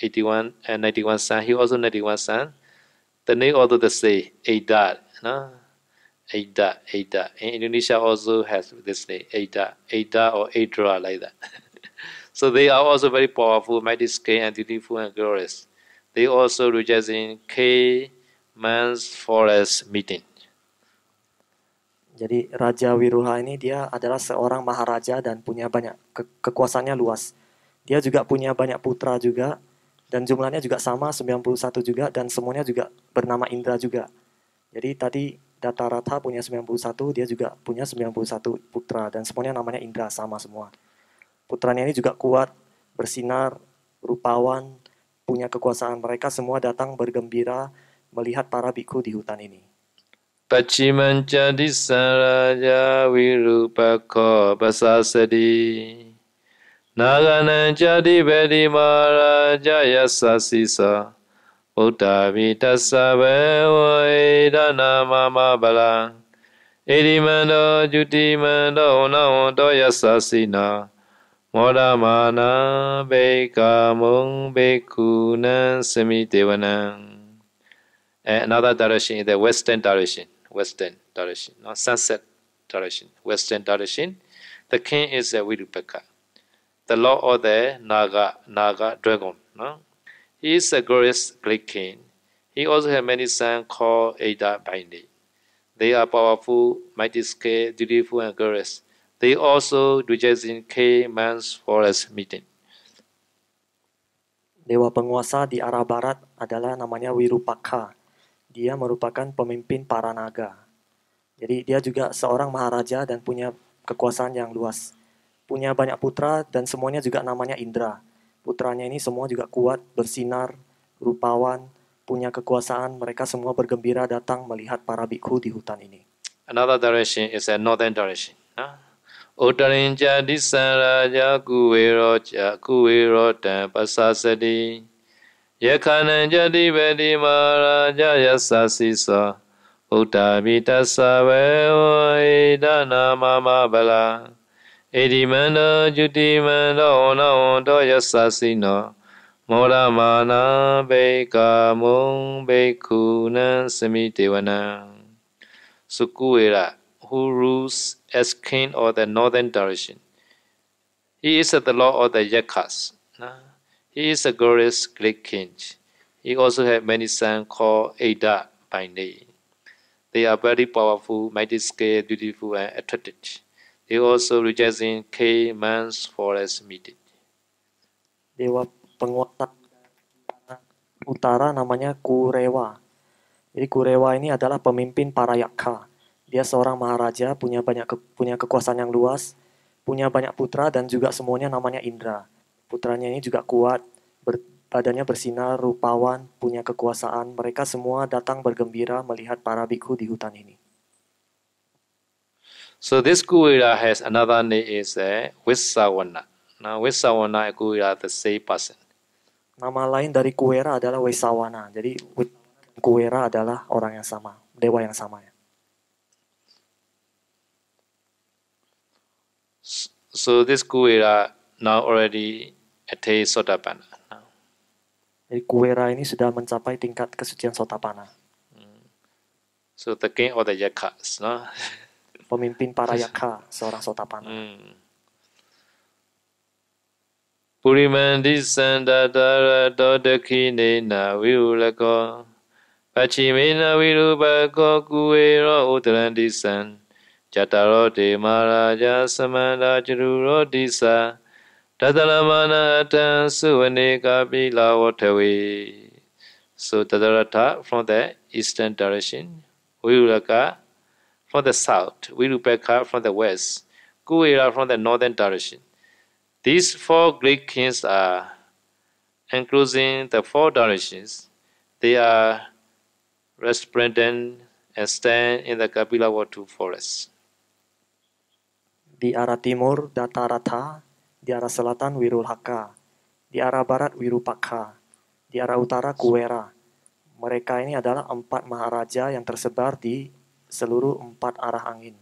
Speaker 2: 81 and 91 sun, He also 91 sun, The name also the same, dot. No? A dot. In Indonesia also has this name, A dot or draw like that. (laughs) so they are also very powerful, mighty scary, and beautiful and glorious. They also reject in K man's forest meeting.
Speaker 1: Jadi Raja Wiruha ini dia adalah seorang maharaja dan punya banyak ke kekuasaannya luas. Dia juga punya banyak putra juga dan jumlahnya juga sama 91 juga dan semuanya juga bernama Indra juga. Jadi tadi data rata punya 91, dia juga punya 91 putra dan semuanya namanya Indra sama semua. Putranya ini juga kuat, bersinar, rupawan, punya kekuasaan mereka semua datang bergembira melihat para biku di hutan ini.
Speaker 2: Pacimanca disaraja wirupako sedih. n n a a g 長年ジャディベディマラ a ャ a サ a サ。a s ビ s サベウイダナママバ a ン。エリマンド、ジュティマンド、オナオンドヤサシナ。モダマ o juti m a n ク o ン、セミティ t o y Another s s a i a m d a mana direction is the western direction. Western direction. Not sunset direction. Western direction. The king is a h e Virupaka. the lord of the Naga, Naga dragon. No? He is a glorious great king. He also has many sons called Ada Bindi. They are powerful, mighty scale, dutiful, and glorious. They also just in mans forest meeting.
Speaker 1: Dewa penguasa di arah barat adalah namanya Wirupaka. Dia merupakan pemimpin para naga. Jadi dia juga seorang maharaja dan punya kekuasaan yang luas punya banyak putra dan semuanya juga namanya Indra. Putranya ini semua juga kuat, bersinar, rupawan, punya kekuasaan, mereka semua bergembira datang melihat para bhikkhu di hutan ini.
Speaker 2: Another direction is a northern direction. dan jadi maraja bedi nama ဩတရင်ကြတိစံရာကြကုဝေရောကြကုဝေရောတံပသစတိယခဏံကြတိပတိမာရာကြယသစီသောဘုဒ္ဓဘိတသဝေဝေဒနာမမဗလာ Devana Sukuera who rules as king of the northern direction he is the lord of the yakas he is a glorious great king he also had many sons called Ada by name they are very powerful mighty scale beautiful and attractive He also in K man's forest meeting.
Speaker 1: Dewa penguasa utara namanya Kurewa. Jadi Kurewa ini adalah pemimpin para yakka. Dia seorang maharaja, punya banyak ke, punya kekuasaan yang luas, punya banyak putra dan juga semuanya namanya Indra. Putranya ini juga kuat, ber, badannya bersinar, rupawan, punya kekuasaan. Mereka semua datang bergembira melihat para biku di hutan ini.
Speaker 2: So this Kuvira has another name is uh, wisawana. Now wisawana and Kuvira ya the same person.
Speaker 1: Nama lain dari Kuwera adalah wisawana. Jadi Kuwera adalah orang yang sama, dewa yang sama. Ya.
Speaker 2: So this Kuwera now already attained Sotapanna.
Speaker 1: Jadi Kuwera ini sudah mencapai tingkat kesucian Sotapanna. Hmm.
Speaker 2: So the king of the Yakas, no? (laughs)
Speaker 1: pemimpin para yaka, seorang sotapana. Hmm.
Speaker 2: Purimandi sandadara dodakinena viulako Pachimena virupako kuero san Jataro de maraja samanda jaruro disa Tatalamana atan suvane kapila watawe So Tataratha from the eastern direction ka. from the south, Virubeka from the west, Kuira from the northern direction. These four Greek kings are enclosing the four directions. They are resplendent and stand in the Kapilawatu forest.
Speaker 1: Di arah timur Dataratha, di arah selatan Wirulhaka, di arah barat Wirupaka; di arah utara Kuwera. Mereka ini adalah empat maharaja yang tersebar di seluruh empat arah angin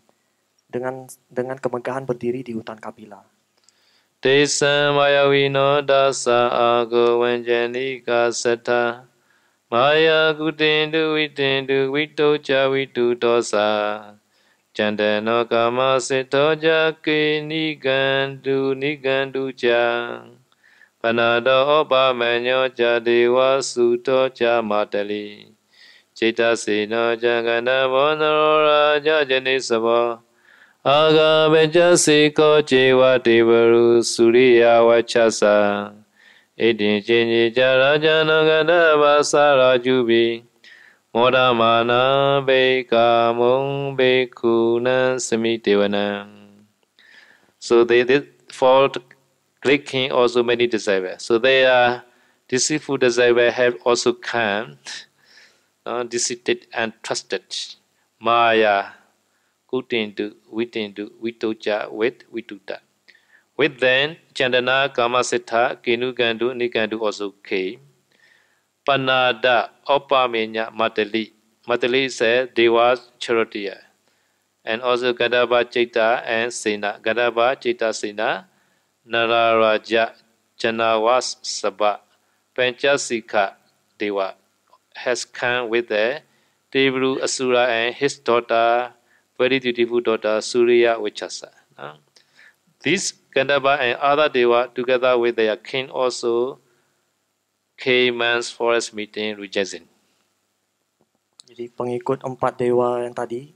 Speaker 1: dengan dengan kemegahan berdiri di hutan Kapila.
Speaker 2: Desa Maya Wino dasa aga wanjani Kaseta Maya Gudendu widendu wito Jawidu dosa Candeno kama Seto jake nigandu nigandu jang Panado opa jadi wasuto camateli จิตစေနောจังကနဘောနရောရာကြဇနိစဘောအာဂဗေจစေကောเจဝတေဝရုสุริยဝချသံဣတိချင်းကြီးကြရာဇနောကနဘာသရာจุပိမောဒမာနာဘေကာမုံဘေကုဏံစမိတေဝနံ so they did fault clicking also many disciples so they are deceitful disciples have also come uh, deceived and trusted maya kutindu vitindu vitoja with vituta with then chandana kama siddha kenugandu nigandu also came panada opamenya matali matali said devas charitiya and also gadaba chaita and sena gadaba chaita sena nararaja janavas sabha panchasika deva has come with the Devru Asura and his daughter, very beautiful daughter Surya Vichasa. This these and other Deva, together with their king, also came man's forest meeting Rujazin.
Speaker 1: Jadi pengikut empat dewa yang tadi,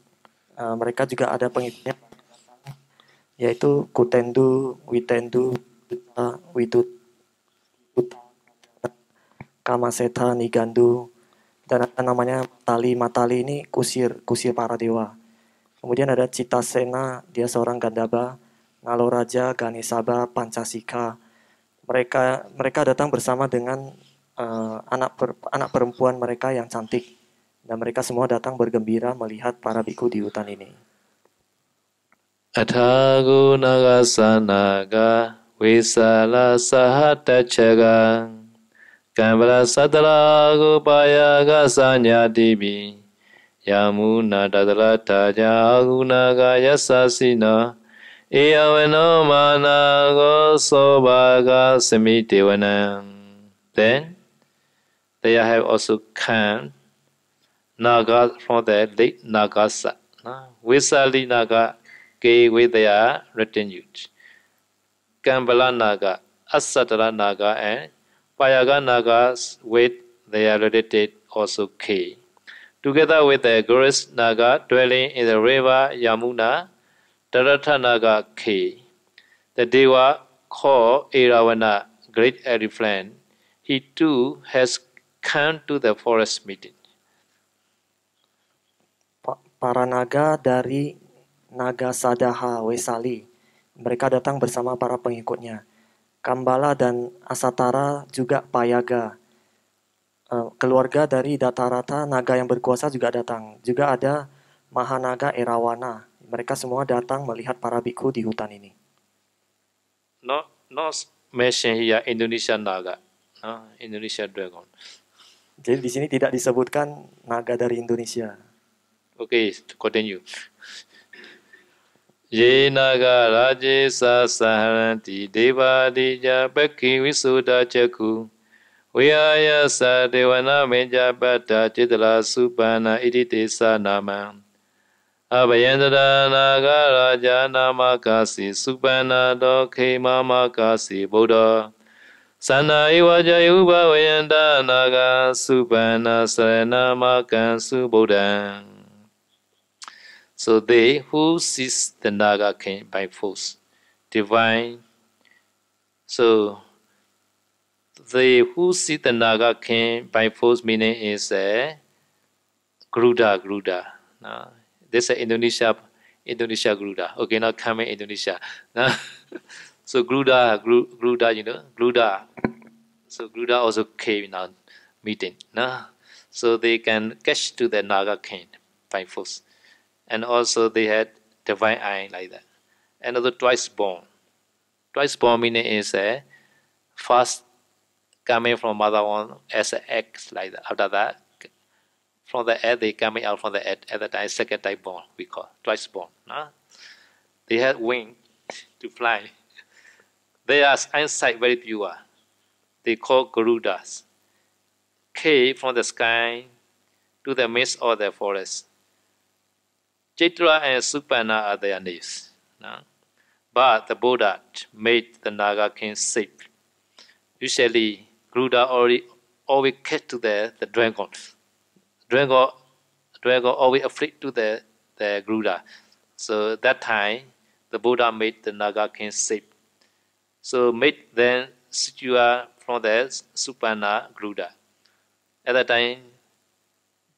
Speaker 1: uh, mereka juga ada pengikutnya, yaitu Kutendu, Witendu, Wituta, Witut, Kamaseta, Nigandu, dan ada namanya tali Matali ini kusir, kusir para dewa. Kemudian ada Cita Sena, dia seorang Gandaba, raja Ganesaba, Pancasika. Mereka mereka datang bersama dengan uh, anak per, anak perempuan mereka yang cantik dan mereka semua datang bergembira melihat para biku di hutan ini.
Speaker 2: Adhagu sanaga wisala cegang. ကံဗလာသတ္တရာကိုပါယကသာညာတိပိယာမူနာတတရထာဇာဂုဏကာယသစိနာဧယဝနောမာနာကိုသောဘာကသမိတေဝနံ then they have also can naga from the late naga sat na visali naga ke vidya retinue kambala naga asatara naga and Payagan Nagas with their related also K. Together with the Goris Naga dwelling in the river Yamuna, Taratha Naga K. The Deva called Iravana, great elephant, he too has come to the forest meeting.
Speaker 1: Para naga dari Naga Sadaha Wesali, mereka datang bersama para pengikutnya. Kambala dan Asatara juga Payaga. Eh, keluarga dari Datarata naga yang berkuasa juga datang. Juga ada Mahanaga Erawana. Mereka semua datang melihat para biku di hutan ini.
Speaker 2: No, no, mention here Indonesia naga, no, Indonesia dragon.
Speaker 1: Jadi di sini tidak disebutkan naga dari Indonesia.
Speaker 2: Oke, okay, continue. ယေနာဂရာဇေသာသဟရန္တိဒေဝတိကြပကိဝိစုဒာချက်ခုဝေယယသဒေဝနာမေကြပတ္တာจิตလာစုပန္နာဣတိတေသနာမံအဘယန္တရာနာဂရာဇာနာမကာစီစုပန္နာတောခေမမကာစီဗုဒ္ဓသန္နာဧဝကြယုဘဝယန္တနာဂစုပန္နာသရဏမကံစုဗုဒ္ဓံ So they who sees the Naga king by force, divine. So they who see the Naga king by force meaning is a Gruda Gruda. No? This is Indonesia Indonesia Gruda. Okay, now come in Indonesia. No? (laughs) so Gruda Gru, Gruda, you know, Gruda. So Gruda also came in meeting. No? So they can catch to the Naga king by force and also they had divine eye like that. And also twice born. Twice born meaning is a first coming from mother one as an egg like that. After that, from the egg they coming out from the egg at the time second type born we call twice born. Huh? They had wing to fly. They are eyesight very pure. They call Garudas. Came from the sky to the midst of the forest Chitra and Suparna are their names. No? But the Buddha made the Naga king sleep. Usually, Gruda already always catch to the, the dragons. Dragon, dragon always afraid to the, the Gruda. So that time, the Buddha made the Naga king sleep. So made them secure from the Suparna Gruda. At that time,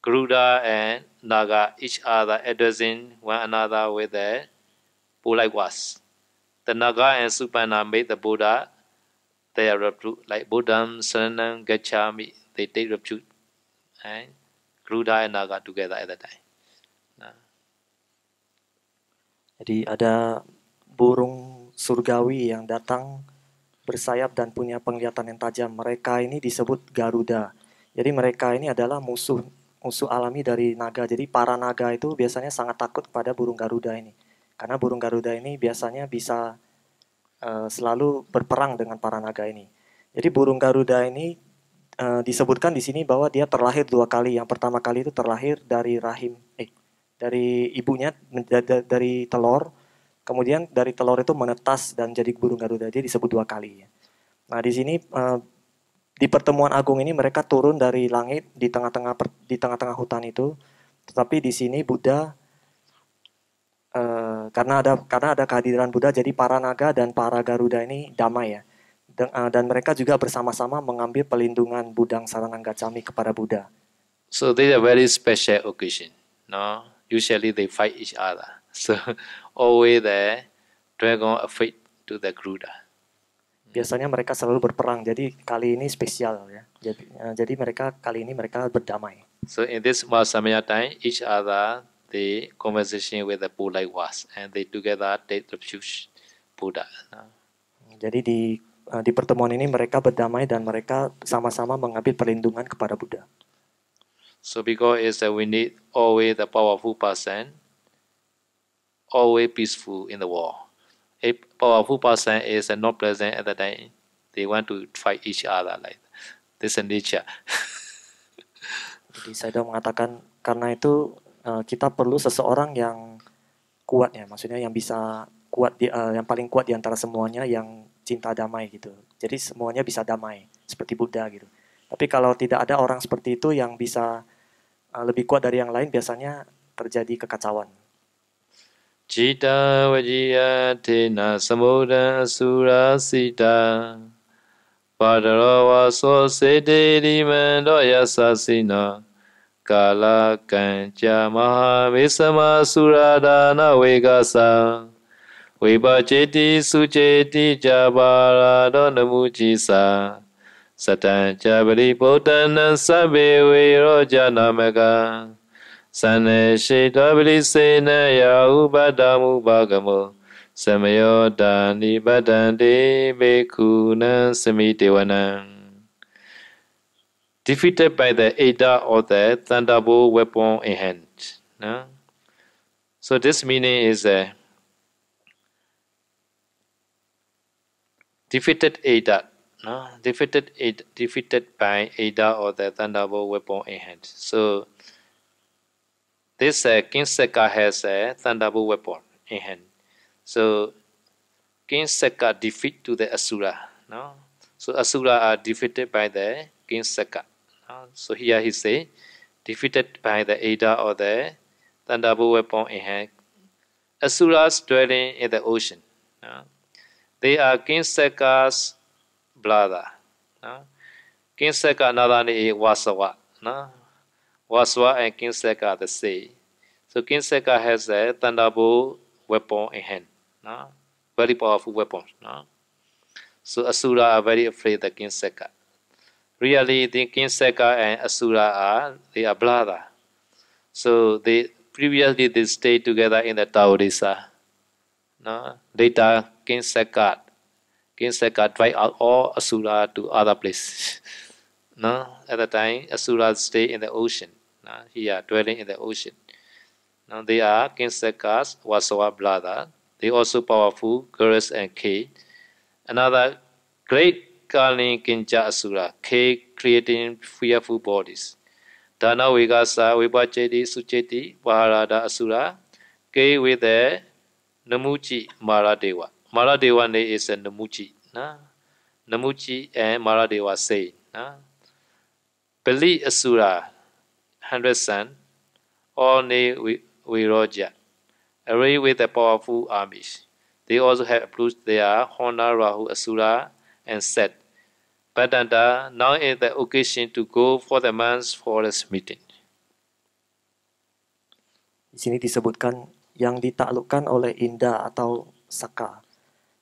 Speaker 2: Gruda and Naga each other addressing one another with their polite words. The Naga and Supana made the Buddha their refuge. Like Buddha, Sanan, Gacchami, they take refuge. And Garuda and Naga together at that time. Nah.
Speaker 1: Jadi ada burung surgawi yang datang bersayap dan punya penglihatan yang tajam. Mereka ini disebut Garuda. Jadi mereka ini adalah musuh musuh alami dari naga. Jadi para naga itu biasanya sangat takut pada burung Garuda ini. Karena burung Garuda ini biasanya bisa uh, selalu berperang dengan para naga ini. Jadi burung Garuda ini uh, disebutkan di sini bahwa dia terlahir dua kali. Yang pertama kali itu terlahir dari rahim eh dari ibunya dari telur. Kemudian dari telur itu menetas dan jadi burung Garuda. Jadi disebut dua kali Nah, di sini eh, di pertemuan agung ini mereka turun dari langit di tengah-tengah di tengah-tengah hutan itu. Tetapi di sini Buddha uh, karena ada karena ada kehadiran Buddha jadi para naga dan para Garuda ini damai ya. Dan, uh, dan mereka juga bersama-sama mengambil pelindungan Budang cami kepada Buddha.
Speaker 2: So this are a very special occasion. No, usually they fight each other. (laughs) So always the dragon afraid to the Garuda
Speaker 1: biasanya mereka selalu berperang. Jadi kali ini spesial ya. Jadi, uh, jadi mereka kali ini mereka berdamai.
Speaker 2: So in this Mahasamaya time, each other the conversation with the Buddha was, and they together they refuge Buddha.
Speaker 1: Jadi di uh, di pertemuan ini mereka berdamai dan mereka sama-sama mengambil perlindungan kepada Buddha.
Speaker 2: So because is that we need always the powerful person, always peaceful in the war. If powerful person is uh, not present at the time, they want to fight each other like this nature.
Speaker 1: Jadi saya sudah mengatakan karena itu uh, kita perlu seseorang yang kuat ya, maksudnya yang bisa kuat di, uh, yang paling kuat di antara semuanya yang cinta damai gitu. Jadi semuanya bisa damai seperti Buddha gitu. Tapi kalau tidak ada orang seperti itu yang bisa uh, lebih kuat dari yang lain biasanya terjadi kekacauan.
Speaker 2: ခြိတဝကြည်ယထေနသမုဒ္ဒံအစုရာစိတာပါဒရောဝါသောစေတေဒီမန္တောယသစိနောကာလကံကြာမဟာမေသမစုရာဒါနဝေကသဝေပါစေတိစုစေတိကြပါရာတော်နမူကြည်သာစတံကြပရိဗုဒ္ဓနံသဗ္ဗေဝေရောကြနာမကံ Saneshitapadisena yaubadamu bhagamo samayodani badande bhikkhuna samitevanam. Defeated by the Ada or the thunderbolt weapon in hand. No? So this meaning is uh, defeated Ada. No? Defeated, defeated by Ada or the thunderbolt weapon in hand. So this uh, Seka has a uh, thunderbolt weapon in hand. So Seka defeat to the Asura. No? So Asura are defeated by the Kinseka. No? So here he say defeated by the Ada or the thunderbolt weapon in hand. Asuras dwelling in the ocean. No? They are Seka's brother. No? Kinseka another name is Wasawa. No? Wasawa and Seka are the same. So Kinseka has a thunderbolt weapon in hand. No? Very powerful weapon. No? So Asura are very afraid of Kinseka. Really, the Kinseka and Asura are they are brother. So they previously they stayed together in the Taurisa. No? Later, Kinseka, Kinseka drive out all Asura to other places. (laughs) no? At the time, Asura stay in the ocean. No? are dwelling in the ocean. Now they are Sekas, Wasawa Blada. They also powerful girls and king. Another great Kalin Kinja Asura, King creating fearful bodies. Dana Vigasa Vibhajeti Sucheti baharada Asura, King with the Namuchi Maradeva. Maradeva name is a Namuchi. Na? Namuchi and Maradeva say. Na? Bali Asura, 100 son, all name Wiroja, arrayed with the powerful armies. They also had approached their Hona Rahu Asura and said, Badanda, now is the occasion to go for the man's forest meeting.
Speaker 1: Di sini disebutkan yang ditaklukkan oleh Inda atau Saka.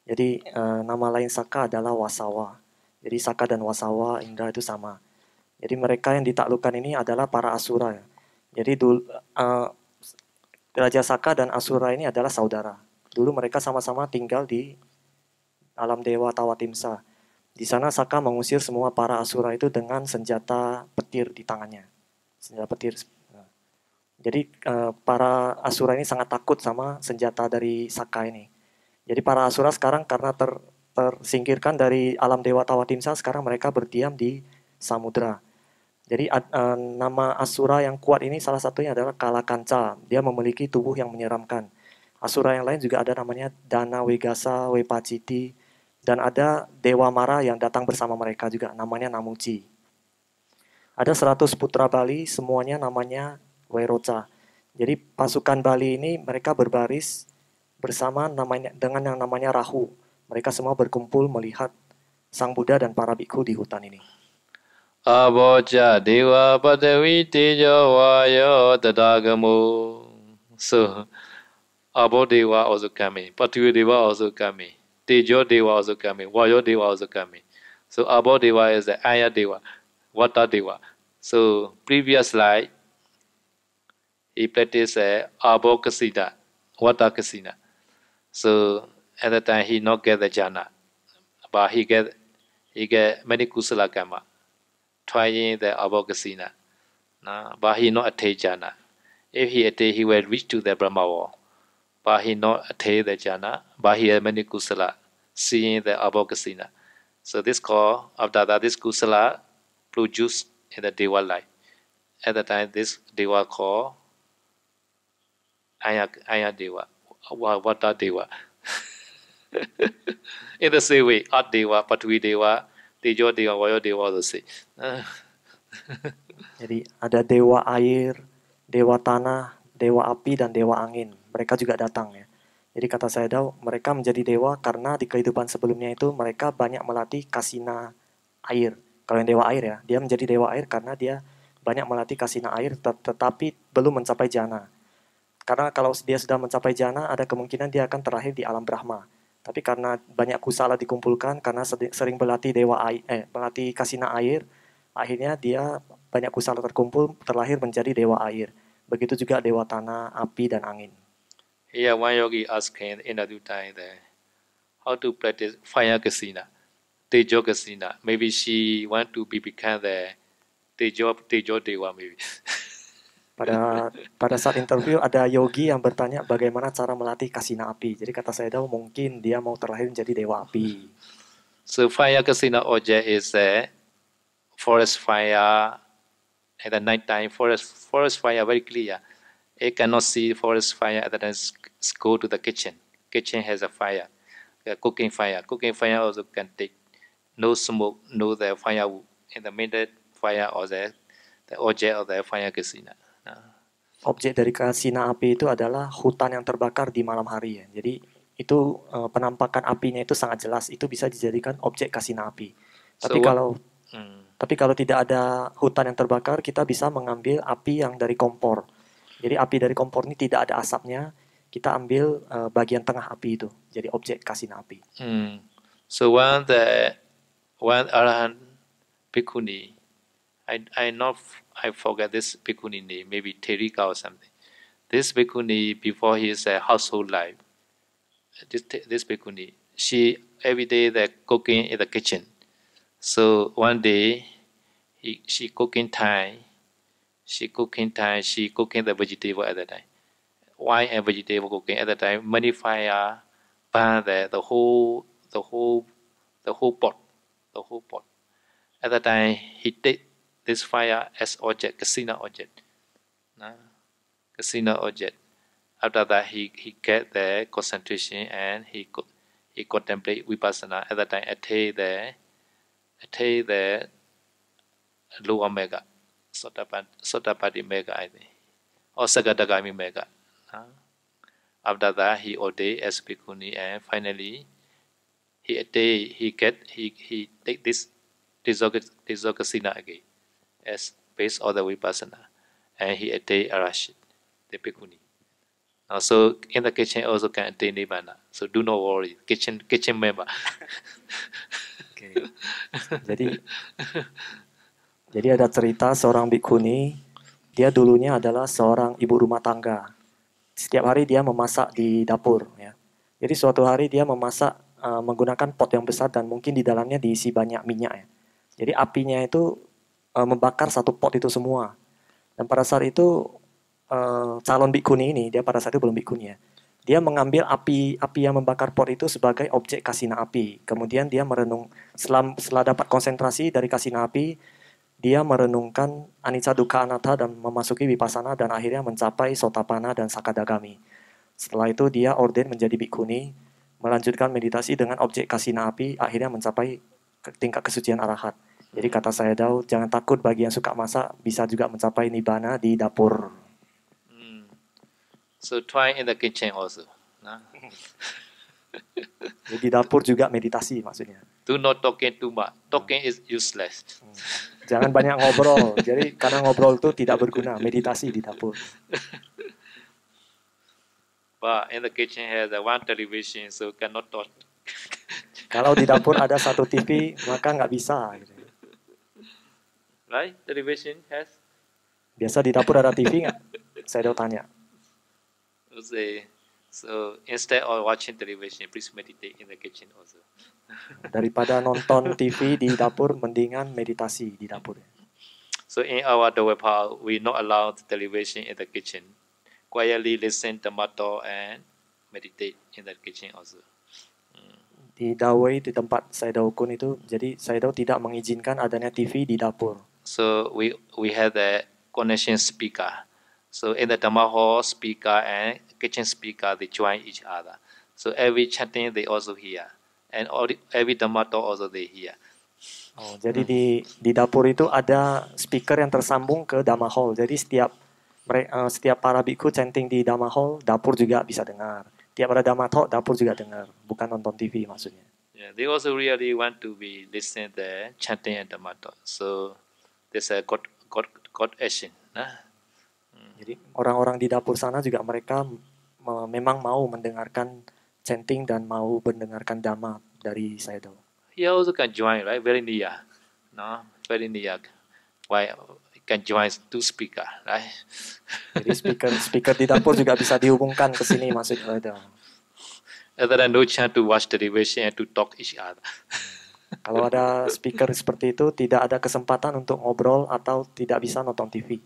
Speaker 1: Jadi uh, nama lain Saka adalah Wasawa. Jadi Saka dan Wasawa, Inda itu sama. Jadi mereka yang ditaklukkan ini adalah para asura. Jadi dulu, uh, eh, Raja Saka dan Asura ini adalah saudara. Dulu mereka sama-sama tinggal di alam dewa Tawatimsa. Di sana Saka mengusir semua para Asura itu dengan senjata petir di tangannya. Senjata petir. Jadi eh, para Asura ini sangat takut sama senjata dari Saka ini. Jadi para Asura sekarang karena ter, tersingkirkan dari alam dewa Tawatimsa, sekarang mereka berdiam di samudra jadi uh, nama asura yang kuat ini salah satunya adalah Kalakanca. Dia memiliki tubuh yang menyeramkan. Asura yang lain juga ada namanya Dana Wegasa, Wepaciti, dan ada Dewa Mara yang datang bersama mereka juga, namanya Namuci. Ada 100 putra Bali, semuanya namanya Weroca. Jadi pasukan Bali ini mereka berbaris bersama namanya dengan yang namanya Rahu. Mereka semua berkumpul melihat Sang Buddha dan para bhikkhu di hutan ini.
Speaker 2: အဘောကြဒေဝပတဝိတေဇောဝါယောတတာဂမော so abodeva also coming patwe deva also coming tejo deva also coming vayo deva also coming so abodeva is the aya deva vata deva so previous slide he practiced Kasida, abokasida vatakasina so at the time he not get the jhana but he get he get many kusala kama trying the Abhogasina. Uh, but he not attain jhana. If he attain, he will reach to the Brahma world. But he not attain the jhana, but he has many kusala, seeing the Abhogasina. So this call of that this kusala produce in the Deva life. At the time, this Deva call Aya, Aya Deva, Vata Deva. (laughs) in the same way, Art Deva, Patwi Deva, Tejo Dewa Wayo Dewa Dose.
Speaker 1: Eh. Jadi ada dewa air, dewa tanah, dewa api, dan dewa angin. Mereka juga datang ya. Jadi kata saya Dao, mereka menjadi dewa karena di kehidupan sebelumnya itu mereka banyak melatih kasina air. Kalau yang dewa air ya, dia menjadi dewa air karena dia banyak melatih kasina air tet tetapi belum mencapai jana. Karena kalau dia sudah mencapai jana, ada kemungkinan dia akan terakhir di alam Brahma. Tapi karena banyak kusala dikumpulkan karena sering berlatih dewa air, eh, berlatih kasina air, akhirnya dia banyak kusala terkumpul terlahir menjadi dewa air. Begitu juga dewa tanah, api dan angin.
Speaker 2: Iya, Here one yogi asking in the time there, how to practice fire kasina, tejo kasina. Maybe she want to be become the tejo tejo dewa maybe. (laughs)
Speaker 1: pada pada saat interview ada yogi yang bertanya bagaimana cara melatih kasina api. Jadi kata saya tahu mungkin dia mau terlahir menjadi dewa
Speaker 2: api. So fire kasina oje is a forest fire at the night time. Forest forest fire very clear. It cannot see forest fire the than go to the kitchen. Kitchen has a fire, a cooking fire. Cooking fire also can take no smoke, no the fire in the minute fire or the the object of the fire casino
Speaker 1: objek dari kasina api itu adalah hutan yang terbakar di malam hari ya. Jadi itu uh, penampakan apinya itu sangat jelas. Itu bisa dijadikan objek kasina api. Tapi so, kalau hmm. tapi kalau tidak ada hutan yang terbakar, kita bisa mengambil api yang dari kompor. Jadi api dari kompor ini tidak ada asapnya. Kita ambil uh, bagian tengah api itu. Jadi objek kasina api.
Speaker 2: Hmm. So one the one arahan bikuni I, I not I forget this Bhikkhuni maybe Terika or something. This Bhikkhuni before his uh, household life, this this Bhikkhuni, she every day they cooking in the kitchen. So one day, he, she cooking Thai, she cooking Thai, she cooking the vegetable at that time. Why a vegetable cooking at that time. Many fire burn the the whole the whole the whole pot, the whole pot. At that time, he take this fire as object, casino object. No? Casino object. After that, he, he get the concentration and he he contemplate vipassana. At that time, attain the attain the low omega, sotapati, mega, I think, or sagadagami mega. No? After that, he ordained as bhikkhuni and finally he attain he get he he take this disorgasina again. as base of the Vipassana, and he attained Arashit, the Bhikkhuni. Also, in the kitchen, also can attain Nibbana. So do not worry, kitchen kitchen member. okay.
Speaker 1: jadi, jadi ada cerita seorang bikuni, dia dulunya adalah seorang ibu rumah tangga. Setiap hari dia memasak di dapur. Ya. Jadi suatu hari dia memasak uh, menggunakan pot yang besar dan mungkin di dalamnya diisi banyak minyak. Ya. Jadi apinya itu uh, membakar satu pot itu semua. Dan pada saat itu uh, calon bikuni ini, dia pada saat itu belum bikuni ya, dia mengambil api api yang membakar pot itu sebagai objek kasina api. Kemudian dia merenung setelah, setelah dapat konsentrasi dari kasina api, dia merenungkan anicca dukkha anatta dan memasuki vipassana dan akhirnya mencapai sotapana dan sakadagami. Setelah itu dia orden menjadi bikuni, melanjutkan meditasi dengan objek kasina api, akhirnya mencapai tingkat kesucian arahat. Jadi kata saya Daud, jangan takut bagi yang suka masak bisa juga mencapai nibana di dapur. Hmm.
Speaker 2: So try in the kitchen also. Nah.
Speaker 1: (laughs) di dapur juga meditasi maksudnya.
Speaker 2: Do not talking too much. Talking is useless. Hmm.
Speaker 1: Jangan banyak ngobrol. Jadi karena ngobrol itu tidak berguna. Meditasi di dapur.
Speaker 2: But in the kitchen has one television, so cannot talk.
Speaker 1: Kalau di dapur ada satu TV, maka nggak bisa. Gitu.
Speaker 2: Right? Television has.
Speaker 1: Biasa di dapur ada TV nggak? (laughs) Saya dah tanya.
Speaker 2: Okay. So instead of watching television, please meditate in the kitchen also.
Speaker 1: (laughs) Daripada nonton TV di dapur, mendingan meditasi di dapur.
Speaker 2: So in our dawei Dewapal, we not allow the television in the kitchen. Quietly listen to motto and meditate in the kitchen
Speaker 1: also. Hmm. Di Dawei, di tempat saya kun itu, jadi saya tidak mengizinkan adanya TV di dapur.
Speaker 2: so we we had a connection speaker so in the hall speaker and kitchen speaker they join each other so every chanting they also hear and all the, every Dhammato also they hear
Speaker 1: Oh, jadi di di dapur itu ada speaker yang tersambung ke Dhamma Hall. Jadi setiap mereka, eh, setiap para biku chanting di Dhamma Hall, dapur juga bisa dengar. Tiap ada Dhamma Talk, dapur juga dengar, bukan nonton TV maksudnya.
Speaker 2: Yeah, they also really want to be listening the chanting and Dhamma Talk. So there's a God God God action. Nah, hmm. jadi
Speaker 1: orang-orang di dapur sana juga mereka memang mau mendengarkan chanting dan mau mendengarkan dhamma dari saya
Speaker 2: He also can join, right? Very near, no? Very near. Why can join two speaker, right?
Speaker 1: (laughs) Jadi speaker speaker di dapur juga bisa dihubungkan ke sini maksudnya Sayadaw.
Speaker 2: Other than no chance to watch television and to talk each other. (laughs)
Speaker 1: Kalau ada speaker seperti itu, tidak ada kesempatan untuk ngobrol atau tidak bisa nonton TV.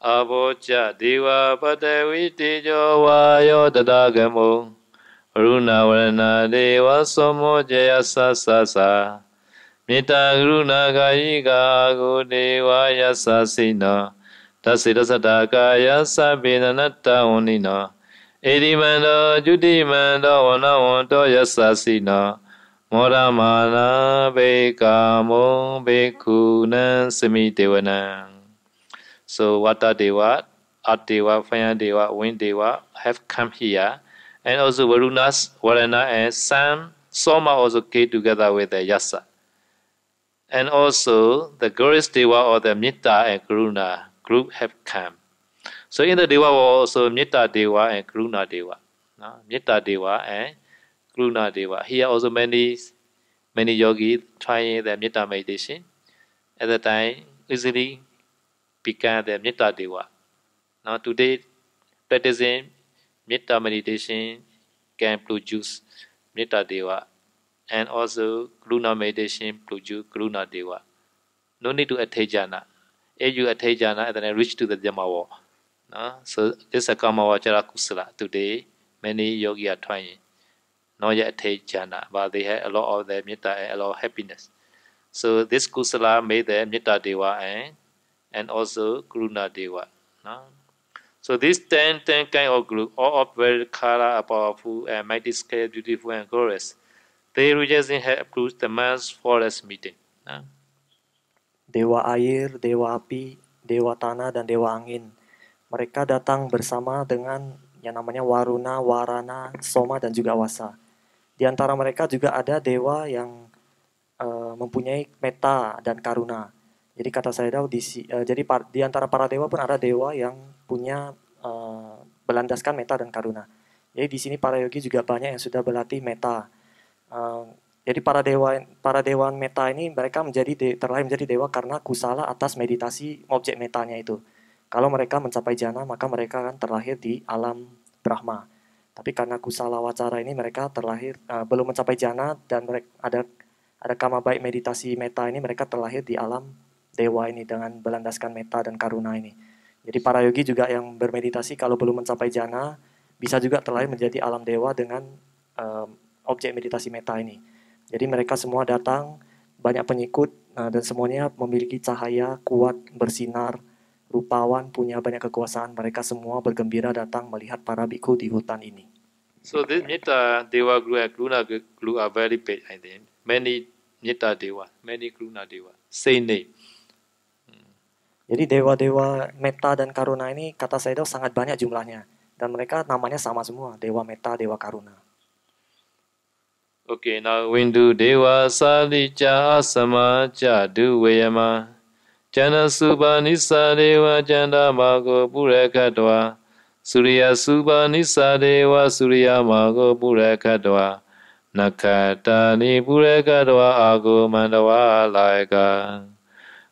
Speaker 2: Abocha diwa patewi tijo yo dadagemu Runa wena diwa somo jaya sasa sa Mita runa gai ga gu diwa gaiga agu dewa yasasina ya Tasita sadaka yasabina nata e onina judi judimando wana wanto onto yasasina မောရမာနာဘေကာမောဘေခုနံစမိတေဝနံ So Vata Deva, Art Deva, faya Deva, Wind Deva have come here, and also Varunas, Varana, and Sam, Soma also came together with the Yasa, and also the Goris Deva or the Mitta and Karuna group have come. So in the Deva also Mitta Deva and Karuna Deva, no? Mitta Deva and Karuna Deva. Here also many many yogis trying their Metta meditation. At the time, easily become their Metta Deva. Now today, practicing Metta meditation can produce Metta Deva and also Karuna meditation produce Karuna Deva. No need to attain jhana. If you attain jhana, then reach to the Dhamma No? So this is a Kamavachara Kusala. Today, many yogi are trying. not yet attained jhana, but they had a lot of their metta and a lot of happiness. So this kusala made their metta deva and, and also kruna deva. No? So these ten, ten kind of group, all of very color, powerful, and mighty scale, beautiful, and glorious, they rejoicing had approached the man's forest meeting. No?
Speaker 1: Dewa air, dewa api, dewa tanah, dan dewa angin. Mereka datang bersama dengan yang namanya Waruna, Warana, Soma, dan juga Wasa. Di antara mereka juga ada dewa yang uh, mempunyai meta dan karuna. Jadi kata saya tahu di uh, jadi par, di antara para dewa pun ada dewa yang punya uh, belandaskan meta dan karuna. Jadi di sini para yogi juga banyak yang sudah berlatih meta. Uh, jadi para dewa para dewan meta ini mereka menjadi de, terlahir menjadi dewa karena kusala atas meditasi objek metanya itu. Kalau mereka mencapai jana maka mereka akan terlahir di alam Brahma. Tapi karena kusala wacara ini mereka terlahir uh, belum mencapai jana dan mereka ada ada kama baik meditasi meta ini mereka terlahir di alam dewa ini dengan berlandaskan meta dan karuna ini. Jadi para yogi juga yang bermeditasi kalau belum mencapai jana bisa juga terlahir menjadi alam dewa dengan um, objek meditasi meta ini. Jadi mereka semua datang banyak pengikut uh, dan semuanya memiliki cahaya kuat bersinar rupawan punya banyak kekuasaan, mereka semua bergembira datang melihat para biku di hutan ini.
Speaker 2: So this Mitta Dewa Guru and eh, Gluna Guru are very big, I think. Many Mitta Dewa, many Gluna Dewa, same name.
Speaker 1: Hmm. Jadi dewa-dewa Meta dan Karuna ini kata saya itu sangat banyak jumlahnya dan mereka namanya sama semua, Dewa Meta, Dewa Karuna.
Speaker 2: Okay, now windu dewa salicha sama jadu weyama. ကျန္တစုပါနိစာဒေဝကျန္တမာကိုပုရခတ်တော်สุริยสุปานิสาเดวะสุริยมาโกปุระคัตวะนักขตานิปุระคัตวะอาโกมันตวะลายกา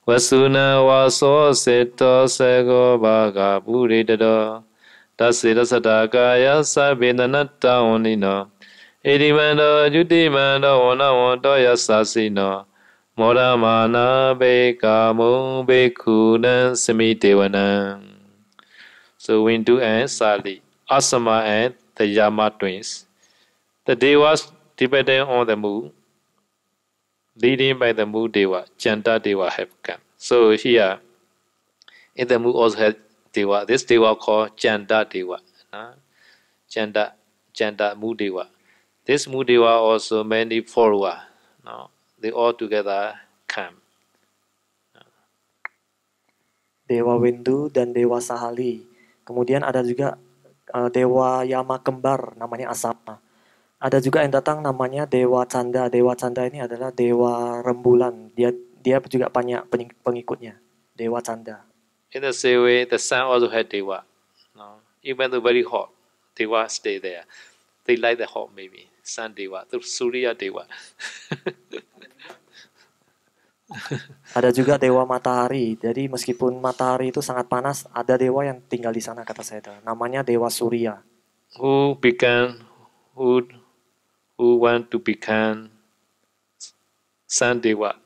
Speaker 2: วสุนาวาโสสิตโตเสโกบากาปุริตโตตัสสิรสตากายสัพเพนนัตตาวนิโนเอริมันโตจุติมันโตวนวนโตยัสสาสิโนမောရမာနာဘေကာမုံဘေခုနံစမိတေဝနံ So Windu and Sali, Asama and the Yama twins. The devas dependent on the moon, leading by the moon deva, Chanta deva have come. So here, in the moon also has deva. This deva called Chanta deva. Nah? Chanta, Chanta moon deva. This moon deva also many follower. No? they all together come.
Speaker 1: Dewa Windu dan Dewa Sahali. Kemudian ada juga eh, Dewa Yama Kembar, namanya Asama. Ada juga yang datang namanya Dewa Canda. Dewa Canda ini adalah Dewa Rembulan. Dia dia juga banyak pengikutnya. Dewa Canda.
Speaker 2: In the same way, the sun also had Dewa. No? Even though very hot, Dewa stay there. They like the hot maybe. Sun Dewa, the Surya Dewa. (laughs)
Speaker 1: Ada juga dewa matahari. Jadi meskipun matahari itu sangat panas, ada dewa yang tinggal di sana kata saya. Namanya dewa Surya.
Speaker 2: Who began who who want to become sun dewa?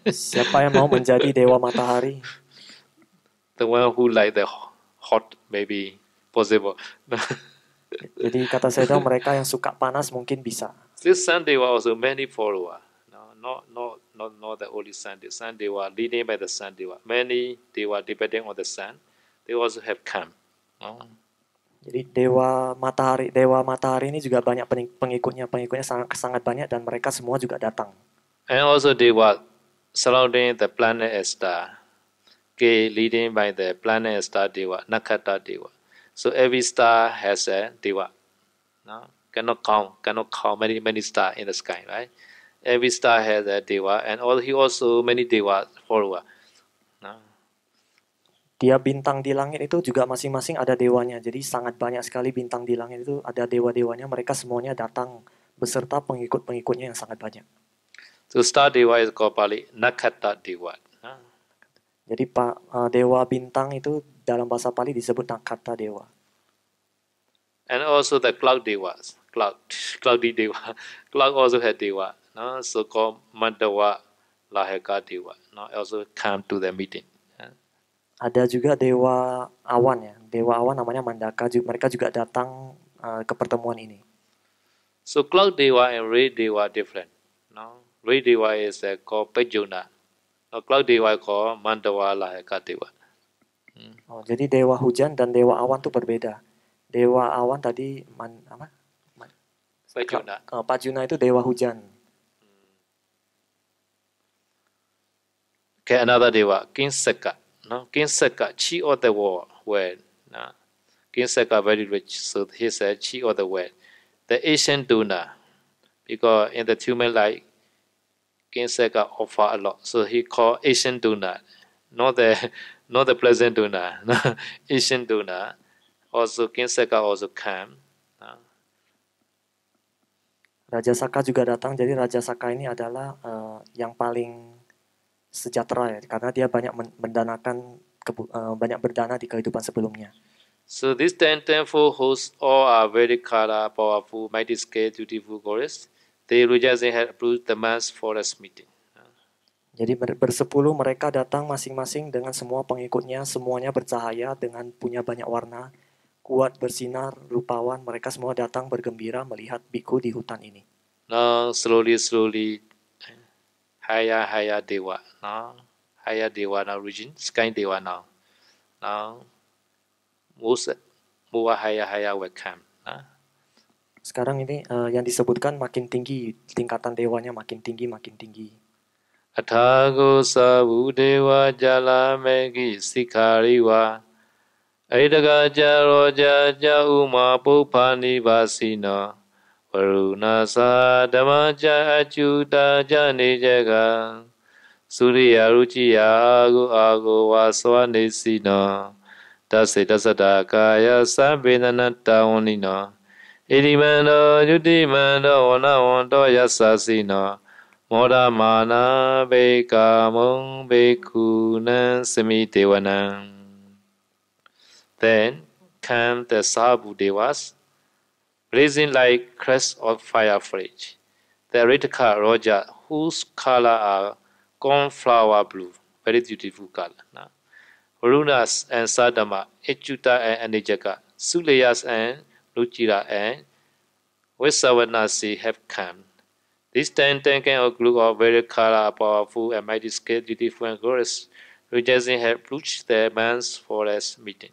Speaker 1: Siapa yang mau menjadi dewa matahari?
Speaker 2: The one who like the hot maybe possible.
Speaker 1: Jadi kata saya mereka yang suka panas mungkin bisa.
Speaker 2: This sun dewa also many follower. No, not not not not the only sun. The sun, they were leading by the sun. They were many, they were depending on the sun. They also have
Speaker 1: come. Oh. Jadi dewa matahari, dewa matahari ini juga banyak pengikutnya, pengikutnya sangat sangat banyak dan mereka semua juga datang.
Speaker 2: And also dewa surrounding the planet as star, okay, leading by the planet as star dewa, nakata dewa. So every star has a dewa. No? Cannot count, cannot count many many star in the sky, right? Every star has a dewa, and all he also many dewa follower. Nah.
Speaker 1: Dia bintang di langit itu juga masing-masing ada dewanya. Jadi sangat banyak sekali bintang di langit itu ada dewa-dewanya. Mereka semuanya datang beserta pengikut-pengikutnya yang sangat banyak.
Speaker 2: So star dewa is called Pali Nakata dewa. Nah.
Speaker 1: Jadi pak uh, dewa bintang itu dalam bahasa Pali disebut Nakata dewa.
Speaker 2: And also the cloud dewas, cloud, cloudy dewa, (laughs) cloud also had dewa no, so-called Mandawa No, also come to the meeting.
Speaker 1: Ada juga dewa awan ya, dewa awan namanya Mandaka. Mereka juga datang uh, ke pertemuan ini.
Speaker 2: So cloud dewa and ray dewa different. No, ray dewa is a uh, called Pejuna. No, cloud dewa called Mandawa Laheka Dewa.
Speaker 1: Hmm. Oh, jadi dewa hujan dan dewa awan itu berbeda. Dewa awan tadi man, apa? Man, Oh, Pejuna itu dewa hujan.
Speaker 2: Okay, another dewa, Ginseka. No, Ginseka, chi or the war word. No. Ginseka very rich, so he said chi or the word. The Asian Duna, because in the human life, Ginseka offer a lot, so he called Asian Duna, not the (laughs) not the pleasant Duna, no. (laughs) Asian Duna. Also Ginseka also come.
Speaker 1: Raja Saka juga datang. Jadi Raja Saka ini adalah uh, yang paling sejahtera ya karena dia banyak mendanakan eh, banyak berdana di kehidupan sebelumnya.
Speaker 2: So these ten tenfold hosts all are very kala powerful, mighty scale, beautiful, goddess. They rejoicing had approved the mass for meeting.
Speaker 1: Jadi bersepuluh mereka datang masing-masing dengan semua pengikutnya, semuanya bercahaya dengan punya banyak warna, kuat bersinar, rupawan. Mereka semua datang bergembira melihat biku di hutan ini.
Speaker 2: Now slowly, slowly, Haya Haya Dewa. no Haya Dewa na region, Sky Dewa na, no Musa, Muwa Haya Haya Wekam. Nah.
Speaker 1: Sekarang ini uh, yang disebutkan makin tinggi, tingkatan dewanya makin tinggi, makin tinggi.
Speaker 2: Atago sabu dewa jala megi sikariwa. Aidaga jaro jaja uma pupani basina. ဝရုဏသာဓမ္မကြာအကျူတာကြနေကြကသုရိယာရုจิယာကိုအာကိုဝါစွာနေစီနောတသေတသတကာယသဗ္ဗေနနတဝဏိနောဣတိမန္တောယုတိမန္တောဝနဝန္တောယသစီနောမောဒမာနာဘေကာမုံဘေကုနံစမိတေဝနံ Then come the Sabu Devas blazing like crest of fire foliage. The red car, Roger, whose color are cornflower blue, very beautiful color. Now, and Sadama, Echuta and Anijaka, Suleyas and Ruchira and Vesavanasi have come. These ten Tenken or group of very color powerful and mighty scale, beautiful and glorious, rejoicing have reached their man's forest meeting.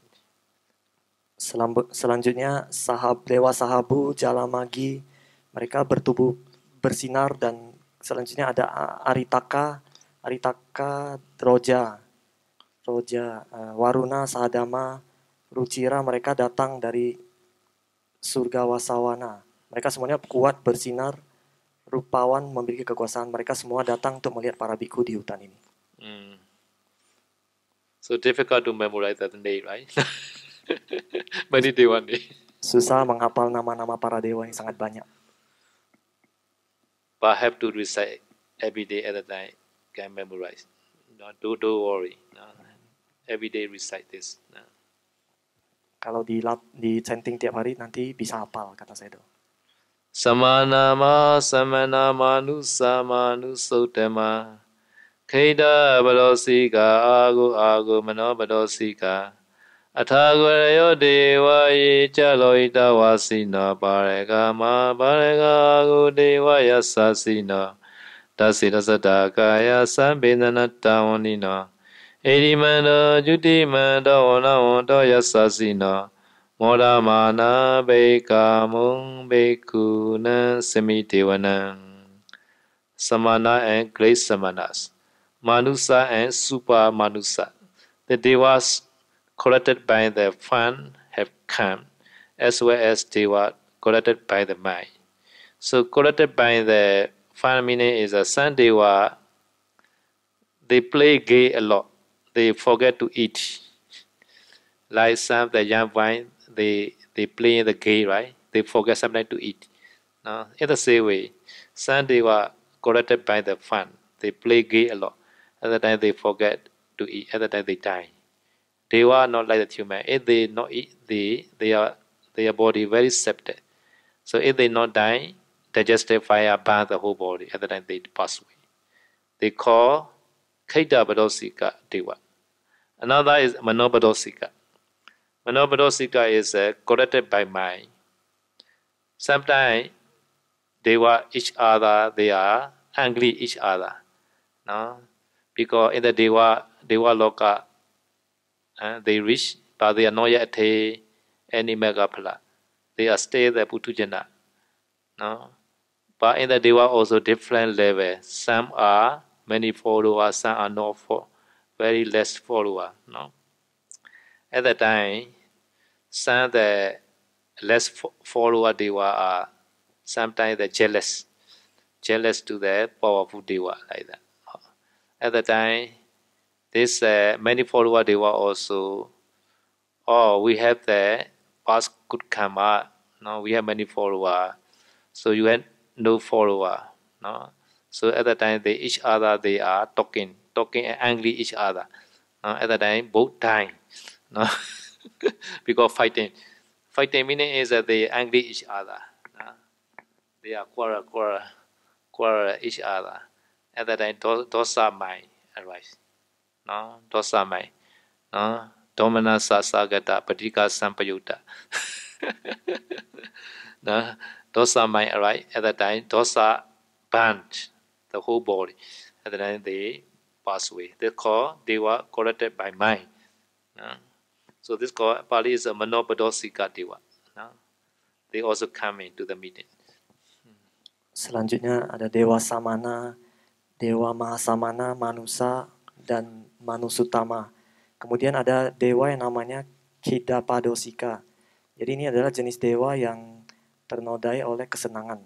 Speaker 1: selanjutnya sahab dewa sahabu jalamagi mereka bertubuh bersinar dan selanjutnya ada aritaka aritaka roja roja e, waruna sahadama rucira mereka datang dari surga wasawana mereka semuanya kuat bersinar rupawan memiliki kekuasaan mereka semua datang untuk melihat para biku di hutan ini
Speaker 2: hmm. so difficult to memorize that name right (laughs) (laughs) Bani dewa nih.
Speaker 1: Susah menghafal nama-nama para dewa yang sangat banyak.
Speaker 2: But I have to recite every day at a night. Can memorize. No, do, don't worry. No. Every day recite this. No.
Speaker 1: Kalau di lap, di chanting tiap hari nanti bisa hafal kata saya itu.
Speaker 2: nu sama nu nusotama. Keda badosika agu agu mano badosika. အထာဂရယောဒေဝယေကြလောဣတဝါစီနောပါရကမပါရကဟုဒေဝယသစီနောတသိရသတကာယသံပေနနတဝနိနောဣတိမန္တောจุတိမန္တောဝနဝန္တောယသစီနောမောဒမာနာဘေကာမုံဘေကုနံစမိတေဝနံ Samana and great Samanas, Manusa and Super Manusa. The Devas collected by the fan have come, as well as they were collected by the mind. So collected by the fan meaning is a Sunday what they play gay a lot. They forget to eat. Like some the young wine, they they play the gay, right? They forget sometimes to eat. No, in the same way, Sunday they were by the fun. They play gay a lot. Other the time they forget to eat. Other the time they die. They are not like the human. If they not eat, they they are their body very septic. So if they not die, digestive fire burn the whole body, and then they pass away. They call Kaita Badosika Deva. Another is Manobadosika. Manobadosika is uh, corrected by mind. Sometimes they were each other, they are angry each other. No? Because in the Deva, Deva Loka, uh, they reach but they are not yet any megaphala. They are still the Putujana. No? But in the Deva also different level. Some are many followers, some are not for very less follower. No? At the time, some the less follower Deva are sometimes they jealous. Jealous to the powerful Deva like that. At the time, this uh, many follower they were also, oh, we have the past good karma. No, we have many follower, so you had no follower. No, so at that time they each other they are talking, talking and angry each other. No, at that time both time, no, (laughs) because fighting. Fighting meaning is that they angry each other. No? They are quarrel, quarrel, quarrel each other. At that time, those, those are advice. (laughs) mai right at that time dosa band the whole body at that time they pass away they call they were corrupted by mind no? so this call Pali is a manopadosika dewa no? they also come into the meeting
Speaker 1: selanjutnya ada dewa samana dewa mahasamana manusa dan Manusutama. Kemudian ada dewa yang namanya Kidapadosika. Jadi ini adalah jenis dewa yang ternodai oleh kesenangan.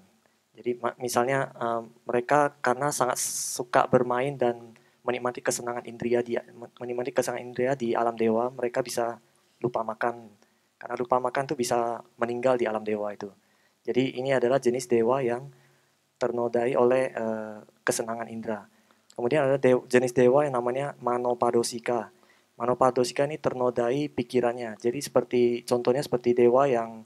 Speaker 1: Jadi misalnya um, mereka karena sangat suka bermain dan menikmati kesenangan indria di menikmati kesenangan indria di alam dewa, mereka bisa lupa makan. Karena lupa makan tuh bisa meninggal di alam dewa itu. Jadi ini adalah jenis dewa yang ternodai oleh uh, kesenangan indra. Kemudian ada dewa, jenis dewa yang namanya Manopadosika. Manopadosika ini ternodai pikirannya. Jadi seperti contohnya seperti dewa yang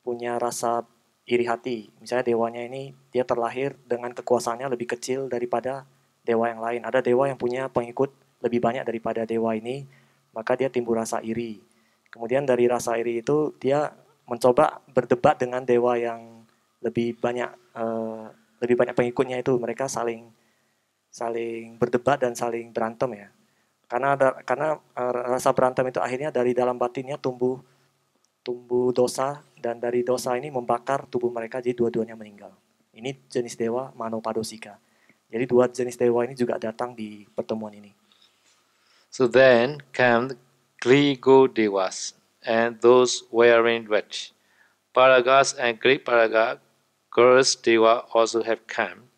Speaker 1: punya rasa iri hati. Misalnya dewanya ini dia terlahir dengan kekuasaannya lebih kecil daripada dewa yang lain. Ada dewa yang punya pengikut lebih banyak daripada dewa ini, maka dia timbul rasa iri. Kemudian dari rasa iri itu dia mencoba berdebat dengan dewa yang lebih banyak uh, lebih banyak pengikutnya itu mereka saling saling berdebat dan saling berantem ya. Karena ada karena eh, rasa berantem itu akhirnya dari dalam batinnya tumbuh tumbuh dosa dan dari dosa ini membakar tubuh mereka jadi dua-duanya meninggal. Ini jenis dewa Manopadosika. Jadi dua jenis dewa ini juga datang di pertemuan ini.
Speaker 2: So then come grigo Devas and those wearing wedge. Paragas and great Paraga, Girls dewa also have come.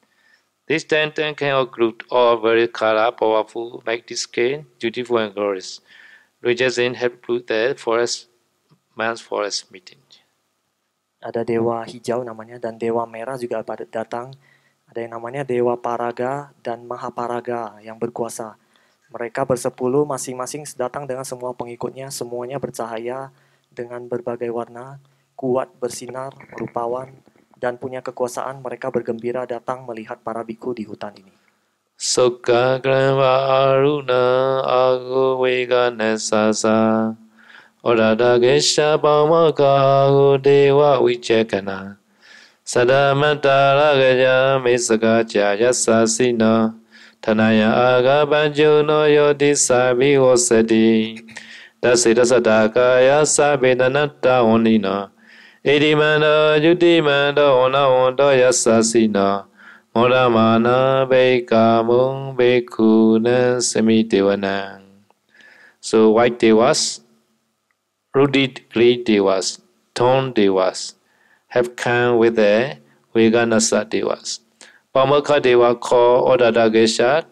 Speaker 2: This ten ten can all all very color, powerful, like this cane, beautiful and glorious. Rajas in have blue there forest, man's forest meeting.
Speaker 1: Ada dewa hijau namanya dan dewa merah juga pada datang. Ada yang namanya dewa paraga dan mahaparaga yang berkuasa. Mereka bersepuluh masing-masing datang dengan semua pengikutnya, semuanya bercahaya dengan berbagai warna, kuat bersinar, rupawan, dan punya kekuasaan mereka bergembira datang melihat para biku di hutan ini.
Speaker 2: Soka krama aruna agu vega nesasa orada gesha pamaka agu dewa wichekana sadamatara gaja mesaka jaya sasina tanaya aga No yodi sabi dasa dasira Sabi Nanata onina Iti manda yuti manda ona onda yasa sina. Mora mana be kamung be kuna semi devanang. So white devas, rooted green devas, torn devas, have come with the Viganasa devas. Pamaka deva call Odadagesha,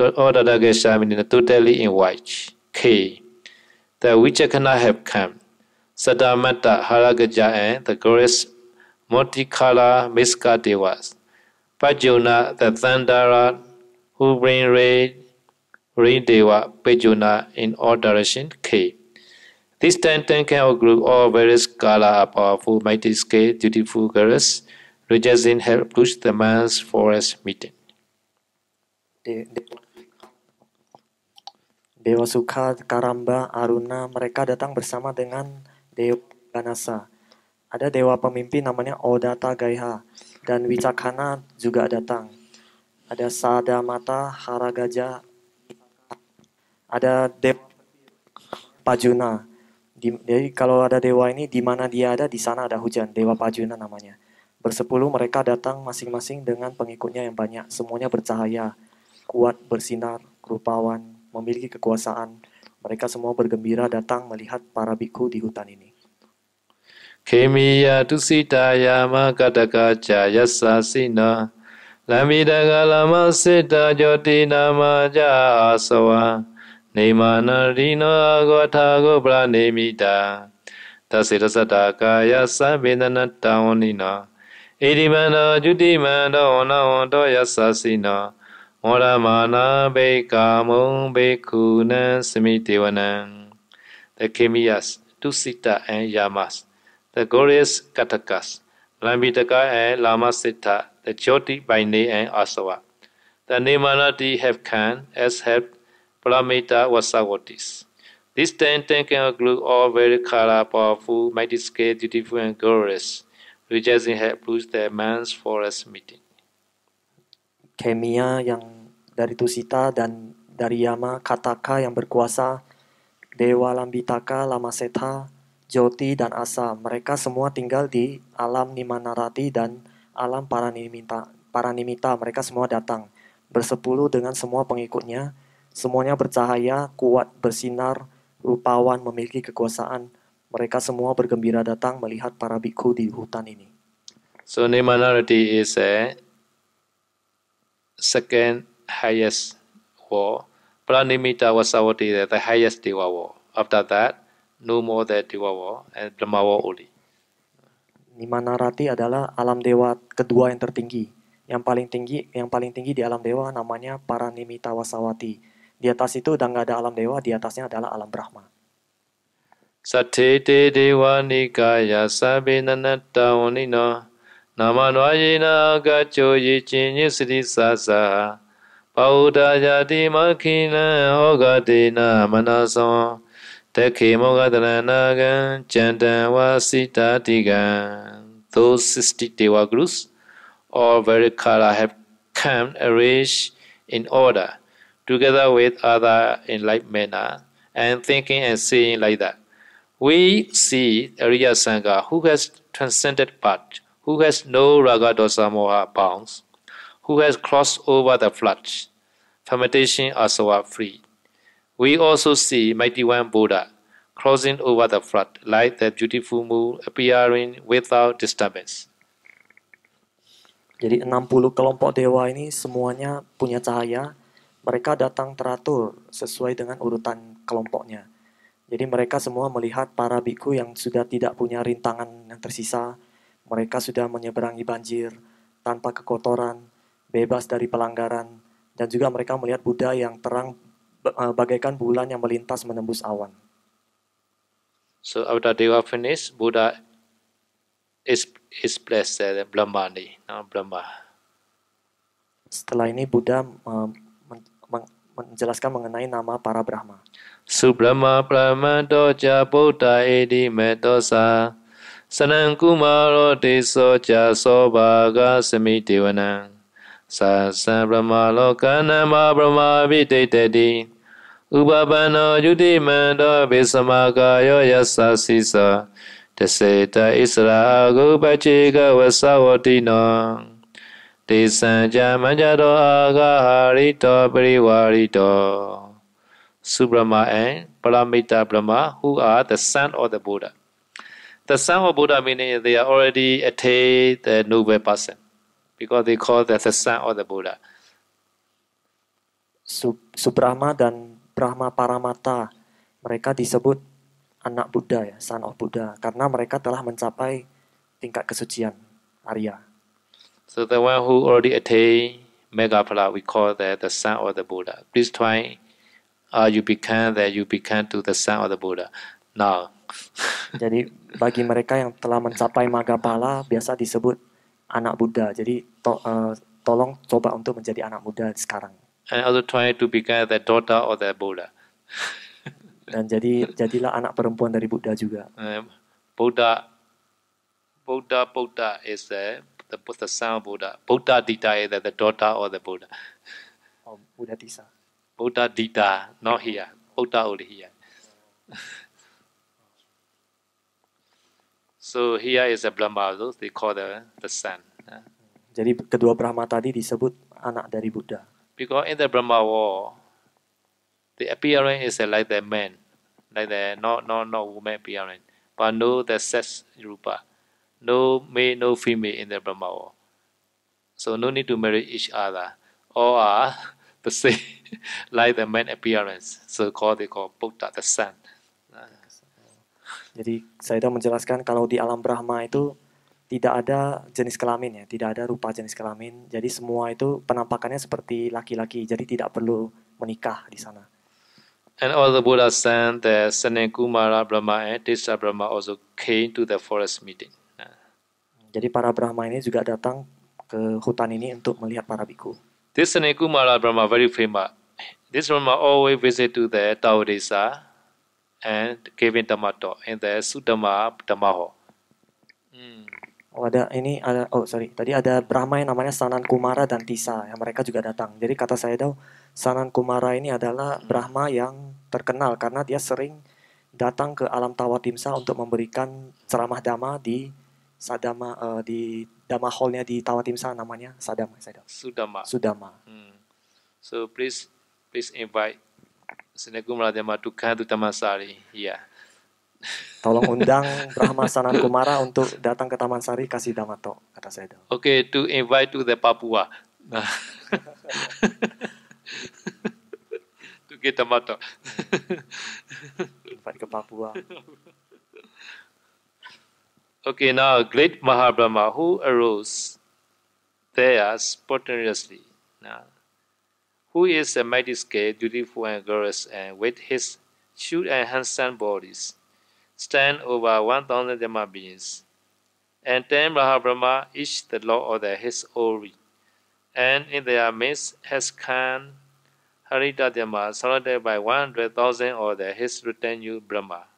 Speaker 2: Odadagesha meaning totally in white, K. The witcher cannot have come. Sadamata Haragaja the glorious Motikala Miska Devas, Pajuna the Thandara, who bring rain, rain Deva, Pajuna in all direction K. This ten can all group all various kala are powerful, mighty scale, dutiful girls, Rajazin help push the man's forest meeting.
Speaker 1: Dewa Sukha, Karamba, Aruna, mereka datang bersama dengan Dewa Ganasa. Ada dewa pemimpin namanya Odata Gaiha dan Wicakana juga datang. Ada Sada Mata Haragaja. Ada Dewa Pajuna. jadi kalau ada dewa ini di mana dia ada di sana ada hujan. Dewa Pajuna namanya. Bersepuluh mereka datang masing-masing dengan pengikutnya yang banyak. Semuanya bercahaya, kuat, bersinar, rupawan, memiliki kekuasaan, mereka semua bergembira datang melihat para biku di hutan ini.
Speaker 2: Kemiya yama makadaka jaya sasina Lamida galama sita jyoti nama jaya asawa nimana rino agwata gobra nemita tasira sadaka ya sabinana taonina idimana judimana ona ondo ya sasina မောရမာနာဘေကာမုံဘေခုနံစမိတေဝနံ The Kemiyas, Tusita and Yamas, the glorious Katakas, Lambitaka and Lamasita, the Choti Baini and Asava. The Nimanati have Khan as have Paramita Vasavatis. These ten ten can include all very color, powerful, mighty scale, dutiful, and glorious, which has in had produced the man's forest meeting.
Speaker 1: Kemia yang dari Tusita dan dari Yama Kataka yang berkuasa, Dewa Lambitaka, Lama Seta, Jyoti, dan Asa. Mereka semua tinggal di alam Nimanarati dan alam Paranimita. Paranimita, mereka semua datang, bersepuluh dengan semua pengikutnya, semuanya bercahaya, kuat, bersinar, rupawan, memiliki kekuasaan. Mereka semua bergembira datang melihat para bhikkhu di hutan ini.
Speaker 2: So Nimanarati is a second highest war. Pranimita was our the highest dewa. war. After that, no more the dewa, war and Brahma war only.
Speaker 1: Nimanarati adalah alam dewa kedua yang tertinggi. Yang paling tinggi, yang paling tinggi di alam dewa namanya Paranimita Wasawati. Di atas itu udah nggak ada alam dewa, di atasnya adalah alam Brahma.
Speaker 2: Satete dewa nikaya sabinanatta onina. Namanvayena gacho yichinyi sri sasa. Paudayati makhina hogadena manaso. Tekhe mogadanagan chandawa sitatigan. Those 60 Deva gurus very Varikara have come arranged in order together with other enlightened ah, and thinking and seeing like that. We see Arya Sangha who has transcended path who has no raga dosa moha bounds, who has crossed over the flood, fermentation asava free. We also see Mighty One Buddha crossing over the flood like the beautiful moon appearing without disturbance. Jadi
Speaker 1: 60 kelompok dewa ini semuanya punya cahaya. Mereka datang teratur sesuai dengan urutan kelompoknya. Jadi mereka semua melihat para biku yang sudah tidak punya rintangan yang tersisa, mereka sudah menyeberangi banjir tanpa kekotoran, bebas dari pelanggaran, dan juga mereka melihat Buddha yang terang eh, bagaikan bulan yang melintas menembus awan.
Speaker 2: So after they were finished, Buddha is is blessed at eh, Brahmani,
Speaker 1: no, Brahma. Setelah ini Buddha um, men, men, menjelaskan mengenai nama para Brahma.
Speaker 2: Subrahma Brahma Doja Buddha Edi Medosa စနံကုမာရောတေသောကြာသောဘာဂသမိတေဝနံသာသံဗြဟ္မာလောကနမဗြဟ္မာဘိတိတတိဥပပန္နောယုတိမန္တောဘေသမကာယောယသစီသောတစေတဣစရာဂုပချိကဝသဝတိနောတေသံဇာမဉ္ဇတောအာဃဟာရိတောပရိဝါရိတော Subrahma and Paramita Brahma who are the son of the Buddha. The son of Buddha meaning eh, they are already attained the noble person because they call that the son of the Buddha.
Speaker 1: Subrahma dan Brahma Paramata mereka disebut anak Buddha ya, son of Buddha karena mereka telah mencapai tingkat kesucian Arya.
Speaker 2: So the one who already attained Megapala, we call that the son of the Buddha. Please try, uh, you become that you become to the son of the Buddha. Nah. (laughs)
Speaker 1: Jadi bagi mereka yang telah mencapai magapala biasa disebut anak Buddha. Jadi to, uh, tolong coba untuk menjadi anak muda sekarang.
Speaker 2: And also try to become the daughter or the Buddha.
Speaker 1: (laughs) Dan jadi jadilah anak perempuan dari Buddha juga.
Speaker 2: Um, Buddha, Buddha, Buddha is the the, the son of Buddha. Buddha Dita is the, the daughter or the Buddha. Oh, Buddha Dita. Buddha Dita, not here. Buddha only here. Oh. (laughs) So here is a Maslow, they call the, the son.
Speaker 1: Jadi kedua Brahma tadi disebut anak dari Buddha.
Speaker 2: Because in the Brahma war, the appearance is like the man, like the no no no woman appearance, but no the sex rupa, no male no female in the Brahma war. So no need to marry each other. All are (laughs) the same, (laughs) like the man appearance. So called they call Buddha the sun.
Speaker 1: Jadi Zaidah menjelaskan kalau di alam Brahma itu tidak ada jenis kelamin ya, tidak ada rupa jenis kelamin. Jadi semua itu penampakannya seperti laki-laki, jadi tidak perlu menikah di sana.
Speaker 2: And all the Buddha sent the Senekumara Brahma and Desa Brahma also came to the forest meeting.
Speaker 1: Jadi para Brahma ini juga datang ke hutan ini untuk melihat para biku.
Speaker 2: This Senekumara Brahma very famous. This Brahma always visit to the Desa and giving Dhammato in the Sudama ho.
Speaker 1: Hmm. Oh ada ini ada oh sorry tadi ada Brahma yang namanya Sanan Kumara dan Tisa yang mereka juga datang. Jadi kata saya tahu Sanan Kumara ini adalah hmm. Brahma yang terkenal karena dia sering datang ke alam Tawatimsa untuk memberikan ceramah dhamma di Sadama uh, di Dhamma Hallnya di Tawatimsa namanya Sadama saya tahu. Sudama. Sudama. Hmm.
Speaker 2: So please please invite Assalamualaikum warahmatullahi wabarakatuh. Taman Sari. Iya.
Speaker 1: (laughs) Tolong undang Rahma Sanan Kumara untuk datang ke Taman Sari kasih damato kata saya.
Speaker 2: Oke, okay, to invite to the Papua. Nah. (laughs) to get damato. (laughs) invite ke Papua. Okay, now great Mahabrahma who arose there spontaneously. Nah who is a mighty scale, beautiful and glorious, and with his shoot and handsome bodies, stand over 1,000 Dhamma beings, and ten Mahabrahma, is the lord of the, his ori, and in their midst has come Harita Dhamma, surrounded by 100,000 of the his retinue Brahma.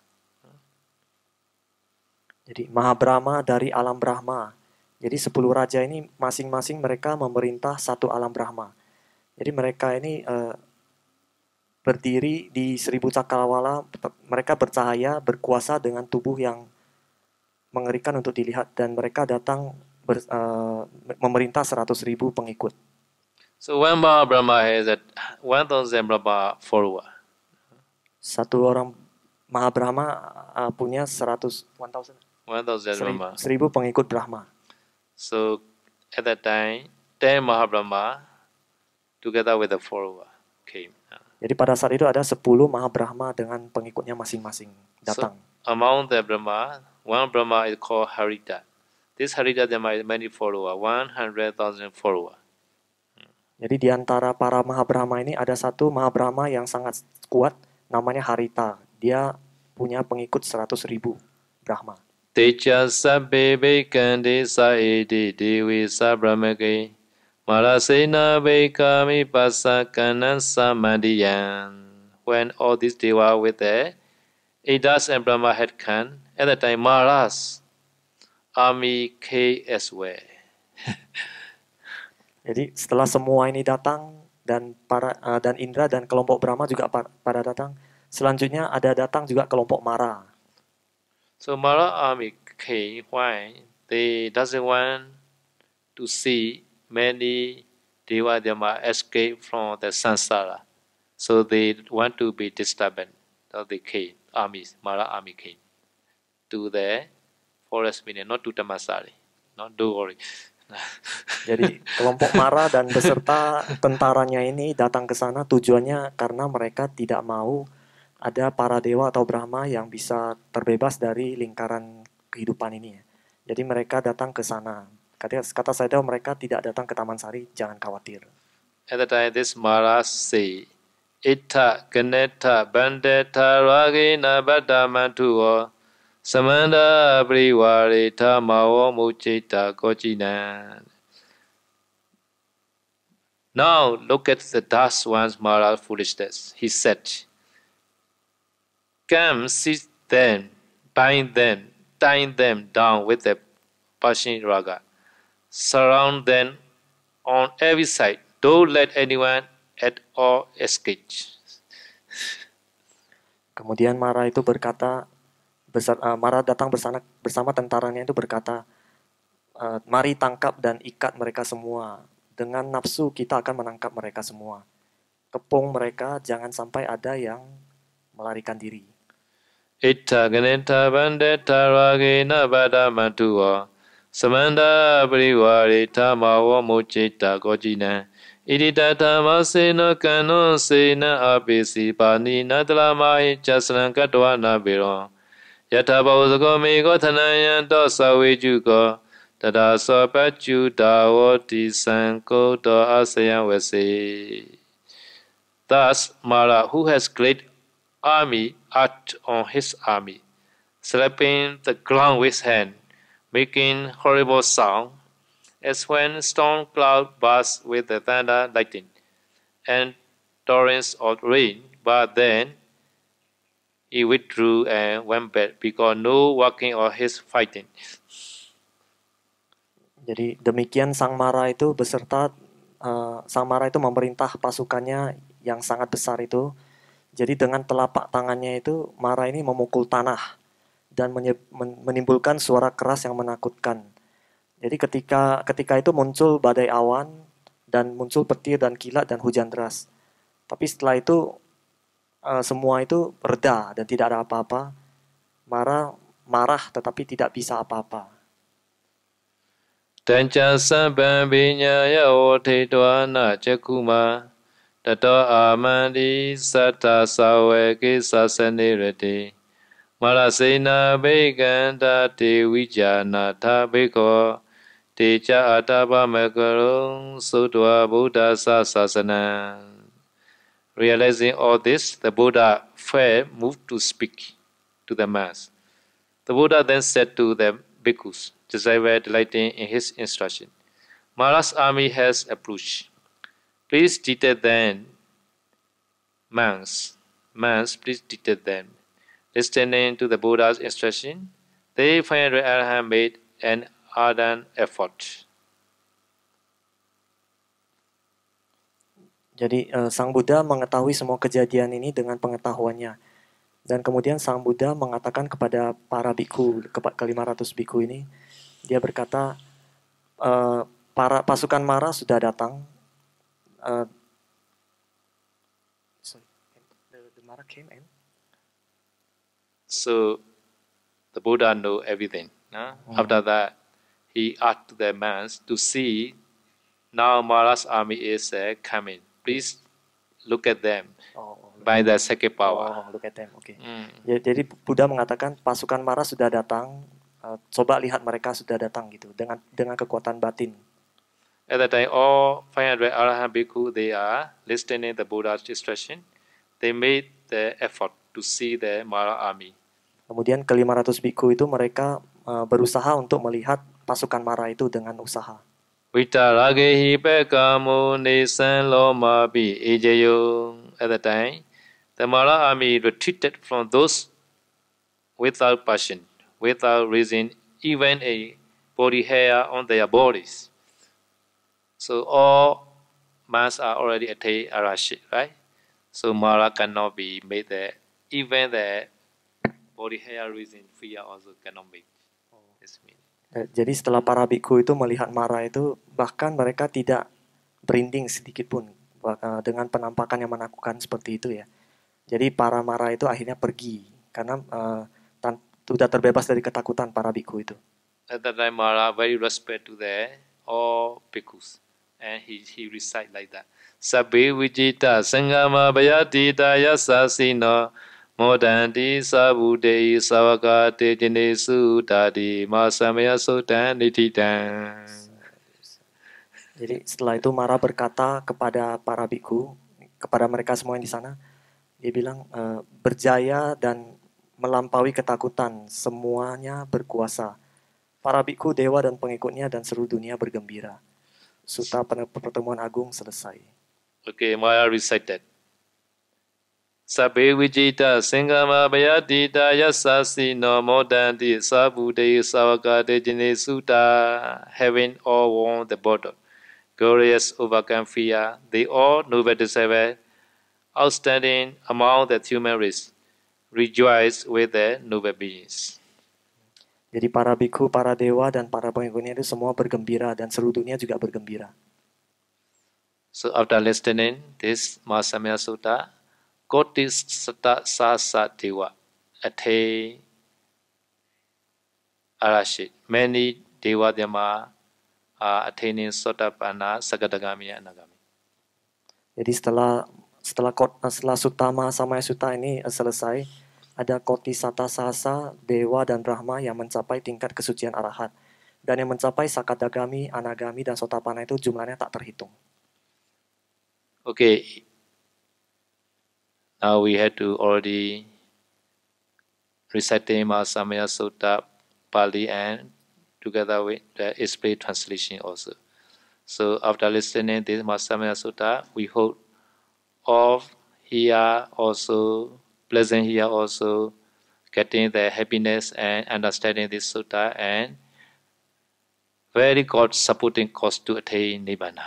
Speaker 1: Jadi Mahabrahma dari alam Brahma. Jadi sepuluh raja ini masing-masing mereka memerintah satu alam Brahma. Jadi mereka ini uh, berdiri di seribu cakrawala, mereka bercahaya, berkuasa dengan tubuh yang mengerikan untuk dilihat dan mereka datang ber, uh, memerintah seratus ribu pengikut.
Speaker 2: So one Maha Brahma is at one thousand Brahma follower.
Speaker 1: Satu orang Mahabrahma uh, eh, punya seratus one thousand.
Speaker 2: One thousand Brahma. Seribu
Speaker 1: pengikut Brahma.
Speaker 2: So at that time, ten Mahabrahma together with the follower came.
Speaker 1: Jadi pada saat itu ada 10 Mahabrahma dengan pengikutnya masing-masing
Speaker 2: datang. So, among the Brahma, one Brahma is called Harida. This Harida there are many follower, 100,000 follower.
Speaker 1: Jadi di antara para Mahabrahma ini ada satu Mahabrahma yang sangat kuat namanya Harita. Dia punya pengikut 100.000 ribu Brahma.
Speaker 2: Tejasa bebe kandesa saedi dewi sabrahmake Malasena Bekami Pasakana Samadhiyan. When all these Deva were the Idas and Brahma had come. At that time, Maras, Ami K as well.
Speaker 1: (laughs) Jadi setelah semua ini datang dan para uh, dan Indra dan kelompok Brahma juga par, pada datang, selanjutnya ada datang juga kelompok Mara.
Speaker 2: So Mara Ami came why they doesn't want to see many dhamma escape from the samsara. So they want to be disturbed. So they came, armies, Mara army came to the forest meaning, not to Tamasari. Not do worry.
Speaker 1: (laughs) Jadi kelompok Mara dan beserta tentaranya ini datang ke sana tujuannya karena mereka tidak mau ada para dewa atau Brahma yang bisa terbebas dari lingkaran kehidupan ini. Jadi mereka datang ke sana Kata, kata Sadel, mereka tidak datang ke Taman Sari, jangan khawatir.
Speaker 2: At the time this Maharaj say, Itta ganeta bandeta ragina badamantuo samanda ta mawo mucita kojina. Now look at the Das one's moral foolishness. He said, Come, sit them, bind them, tie them down with the Pashin Raga surround them on every side. Don't let anyone at all escape.
Speaker 1: Kemudian Mara itu berkata, besar, uh, Mara datang bersama, bersama tentaranya itu berkata, uh, mari tangkap dan ikat mereka semua. Dengan nafsu kita akan menangkap mereka semua. Kepung mereka, jangan sampai ada yang melarikan diri.
Speaker 2: Itta geneta bandeta ragina badamatuwa မန္တပရိဝါရိဓမ္မဝမုจิตာကောจิနံဣတိတဓမ္မစေနကံနုစေနအပိစီပါဏိနတလမဟိဇသရံကတဝနာပေရောယထာဘဝဇဂောမေကောသနယံတောသဝေကျုကောတဒါသောပัจจุတာဝတိစံကုတောအစယံဝစေ Thus Mara who has great army art on his army slapping the ground with hand making horrible sound, as when storm cloud bursts with the thunder lightning and torrents of rain, but then he withdrew and went back because no walking or his fighting.
Speaker 1: Jadi demikian Sang Mara itu beserta uh, Sang Mara itu memerintah pasukannya yang sangat besar itu. Jadi dengan telapak tangannya itu Mara ini memukul tanah dan menimbulkan suara keras yang menakutkan. Jadi ketika ketika itu muncul badai awan dan muncul petir dan kilat dan hujan deras. Tapi setelah itu eh, semua itu reda dan tidak ada apa-apa. Marah marah tetapi tidak bisa apa-apa.
Speaker 2: Dan jasa bambinya ya doa na cekuma dato amadi sata sawe kisasani reti. မရစေနာဘေကန္တာတေဝိဇာနာထာဘေခောတေချာအတာပမကရုံသုတဝဗုဒ္ဓဆာဆာစနံ Realizing all this, the Buddha fell moved to speak to the mass. The Buddha then said to the bhikkhus, just like were delighting in his instruction, Mara's army has approached. Please deter them, monks. Monks, please deter them. Listening to the Buddha's instruction, they finally Arhats made an ardent effort.
Speaker 1: Jadi uh, Sang Buddha mengetahui semua kejadian ini dengan pengetahuannya. Dan kemudian Sang Buddha mengatakan kepada para biku, ke, 500 biku ini, dia berkata, e, para pasukan Mara sudah datang. Uh, sorry, the, the Mara came in. So
Speaker 2: the Buddha know everything. No? Nah. Mm. After that, he asked the monks to see now Mara's army is uh, coming. Please look at them. Oh, oh by the second power. Oh, oh, look
Speaker 1: at them. Okay. Mm. Ya, jadi Buddha mengatakan pasukan Mara sudah datang. Uh, coba lihat mereka sudah datang gitu dengan dengan kekuatan batin.
Speaker 2: At that time, all 500 arahant bhikkhu they are listening the Buddha's instruction. They made the effort to see the Mara army.
Speaker 1: Kemudian ke-500 biku itu mereka uh, berusaha untuk melihat pasukan mara itu dengan usaha.
Speaker 2: At the time, the Mara army retreated from those without passion, without reason, even a body hair on their bodies. So all masks are already attained arashi, right? So Mara cannot be made there. Even the body hair reason via also cannot make
Speaker 1: eh, Jadi setelah para biku itu melihat Mara itu bahkan mereka tidak berinding sedikit pun eh, dengan penampakan yang menakutkan seperti itu ya. Jadi para Mara itu akhirnya pergi karena uh, sudah terbebas dari ketakutan para biku itu.
Speaker 2: At that time Mara very respect to the all bikus and he he recite like that. Sabbe vijita sangama bayati daya sasino Masa မောတံတိသဗုတေယသဝကတေจิနေစုဒါတိမာသမယသုတံနိတိတံ
Speaker 1: Jadi setelah itu Mara berkata kepada para biku kepada mereka semua yang di sana, dia bilang e, berjaya dan melampaui ketakutan, semuanya berkuasa. Para biku, dewa dan pengikutnya dan seluruh dunia bergembira. Suta pertemuan agung selesai.
Speaker 2: Okay, Maya recited wijita, ma suta. having all won the battle glorious overcome fear they all noble disable outstanding among the human race rejoice with the noble beings
Speaker 1: jadi para biku, para dewa, dan para pengikutnya itu semua bergembira dan seluruh dunia juga bergembira.
Speaker 2: So after listening this Mahasamya Sutta, sasa dewa, dewa Many anagami.
Speaker 1: Jadi setelah setelah setelah Sutama sama Suta ini eh, selesai, ada Koti Sata Sasa, Dewa dan Brahma yang mencapai tingkat kesucian arahat. Dan yang mencapai Sakadagami, Anagami, dan Sotapana itu jumlahnya tak terhitung.
Speaker 2: Oke, Now uh, we had to already recite the Samaya Sutta, Pali, and together with the explain translation also. So after listening this Samaya Sutta, we hope of here also, pleasant here also, getting the happiness and understanding this sutta and very God supporting cause to attain Nibbana.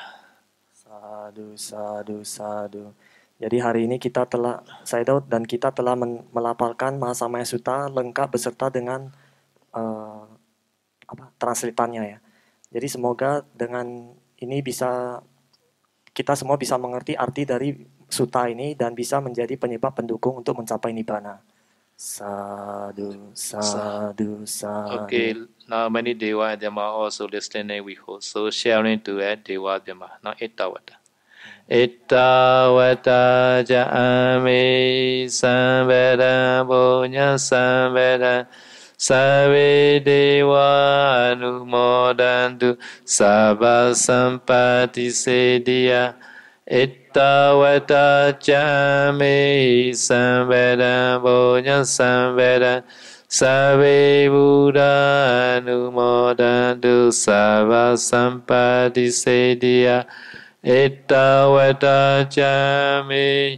Speaker 1: Sadhu, sadhu, sadhu. Jadi hari ini kita telah saya Daud dan kita telah men, melaporkan Mahasamaya suta lengkap beserta dengan uh, apa translitannya ya. Jadi semoga dengan ini bisa kita semua bisa mengerti arti dari suta ini dan bisa menjadi penyebab pendukung untuk mencapai nibana. Sadu sadu. sadu. Okay,
Speaker 2: now many Dewa Dhamma also listening we us. So sharing to add eh, Dewa Dhamma, not hours. Ittavata jami samveda punya samveda Savi deva anumodantu Sabha sampati sediya Ittavata jami samveda punya samveda Savi buddha anumodantu Sabha sampati sediya i t t a w e t a c a m i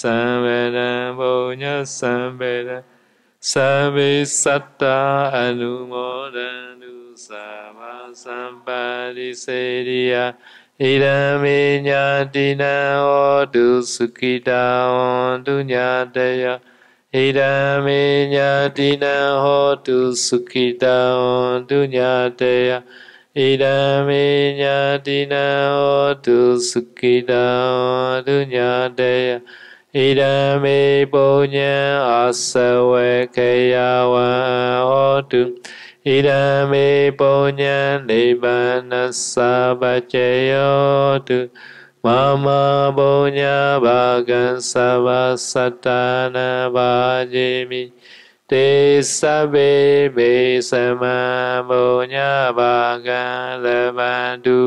Speaker 2: samveda b o n y a s a m b e d a s a b i s a t a anumodanu sama sampadi seriya idami nyadina odu s u k i t a odu nyadaya idami nyadina odu s u k i t a odu nyadaya Idame nyatina o tu sukkita o tu nyateya. Idame punya asawe kayawa o tu. Idame punya nibbana sabacaya o tu. Mama punya bhagan sabasatana bhajimi. တေသဗ္ဗေဘေသမမုညဘာကံလဗန္တု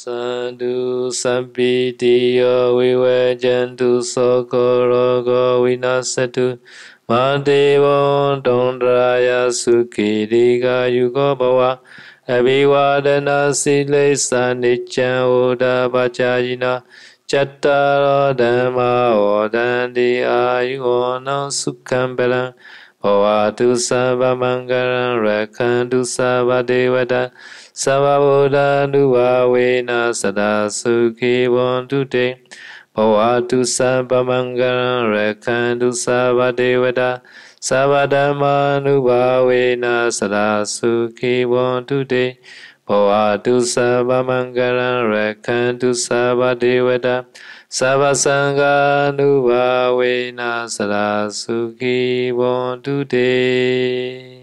Speaker 2: သန္တုသဗ္ဗိတိယောဝိဝေဇန္တုသောကောရောဂောဝိနာသတုမတေဝံတုံတရာယသုခိတိကာယုကောဘဝအဘိဝါဒနာစိလေသနိ ච්ඡ ံဩဒဘာချာယိနာ Chattara Dhamma Odanti Ayuonam Sukham Balam Bhavatu Sabha Mangalam Rakhantu Sabha Devata Sabha Buddha Nuvavena Sada Sukhi Vantu Te Bhavatu Sabha Mangalam Rakhantu Sabha Devata Sabha Dhamma Nuvavena Sada Sukhi Vantu Te ဘောဝတုသဗမင်္ဂရံရခန္တုသဗဒေဝတာသဗ္ဗံဃာနုဘာဝေနသရာစုခိဘွန်တုတေ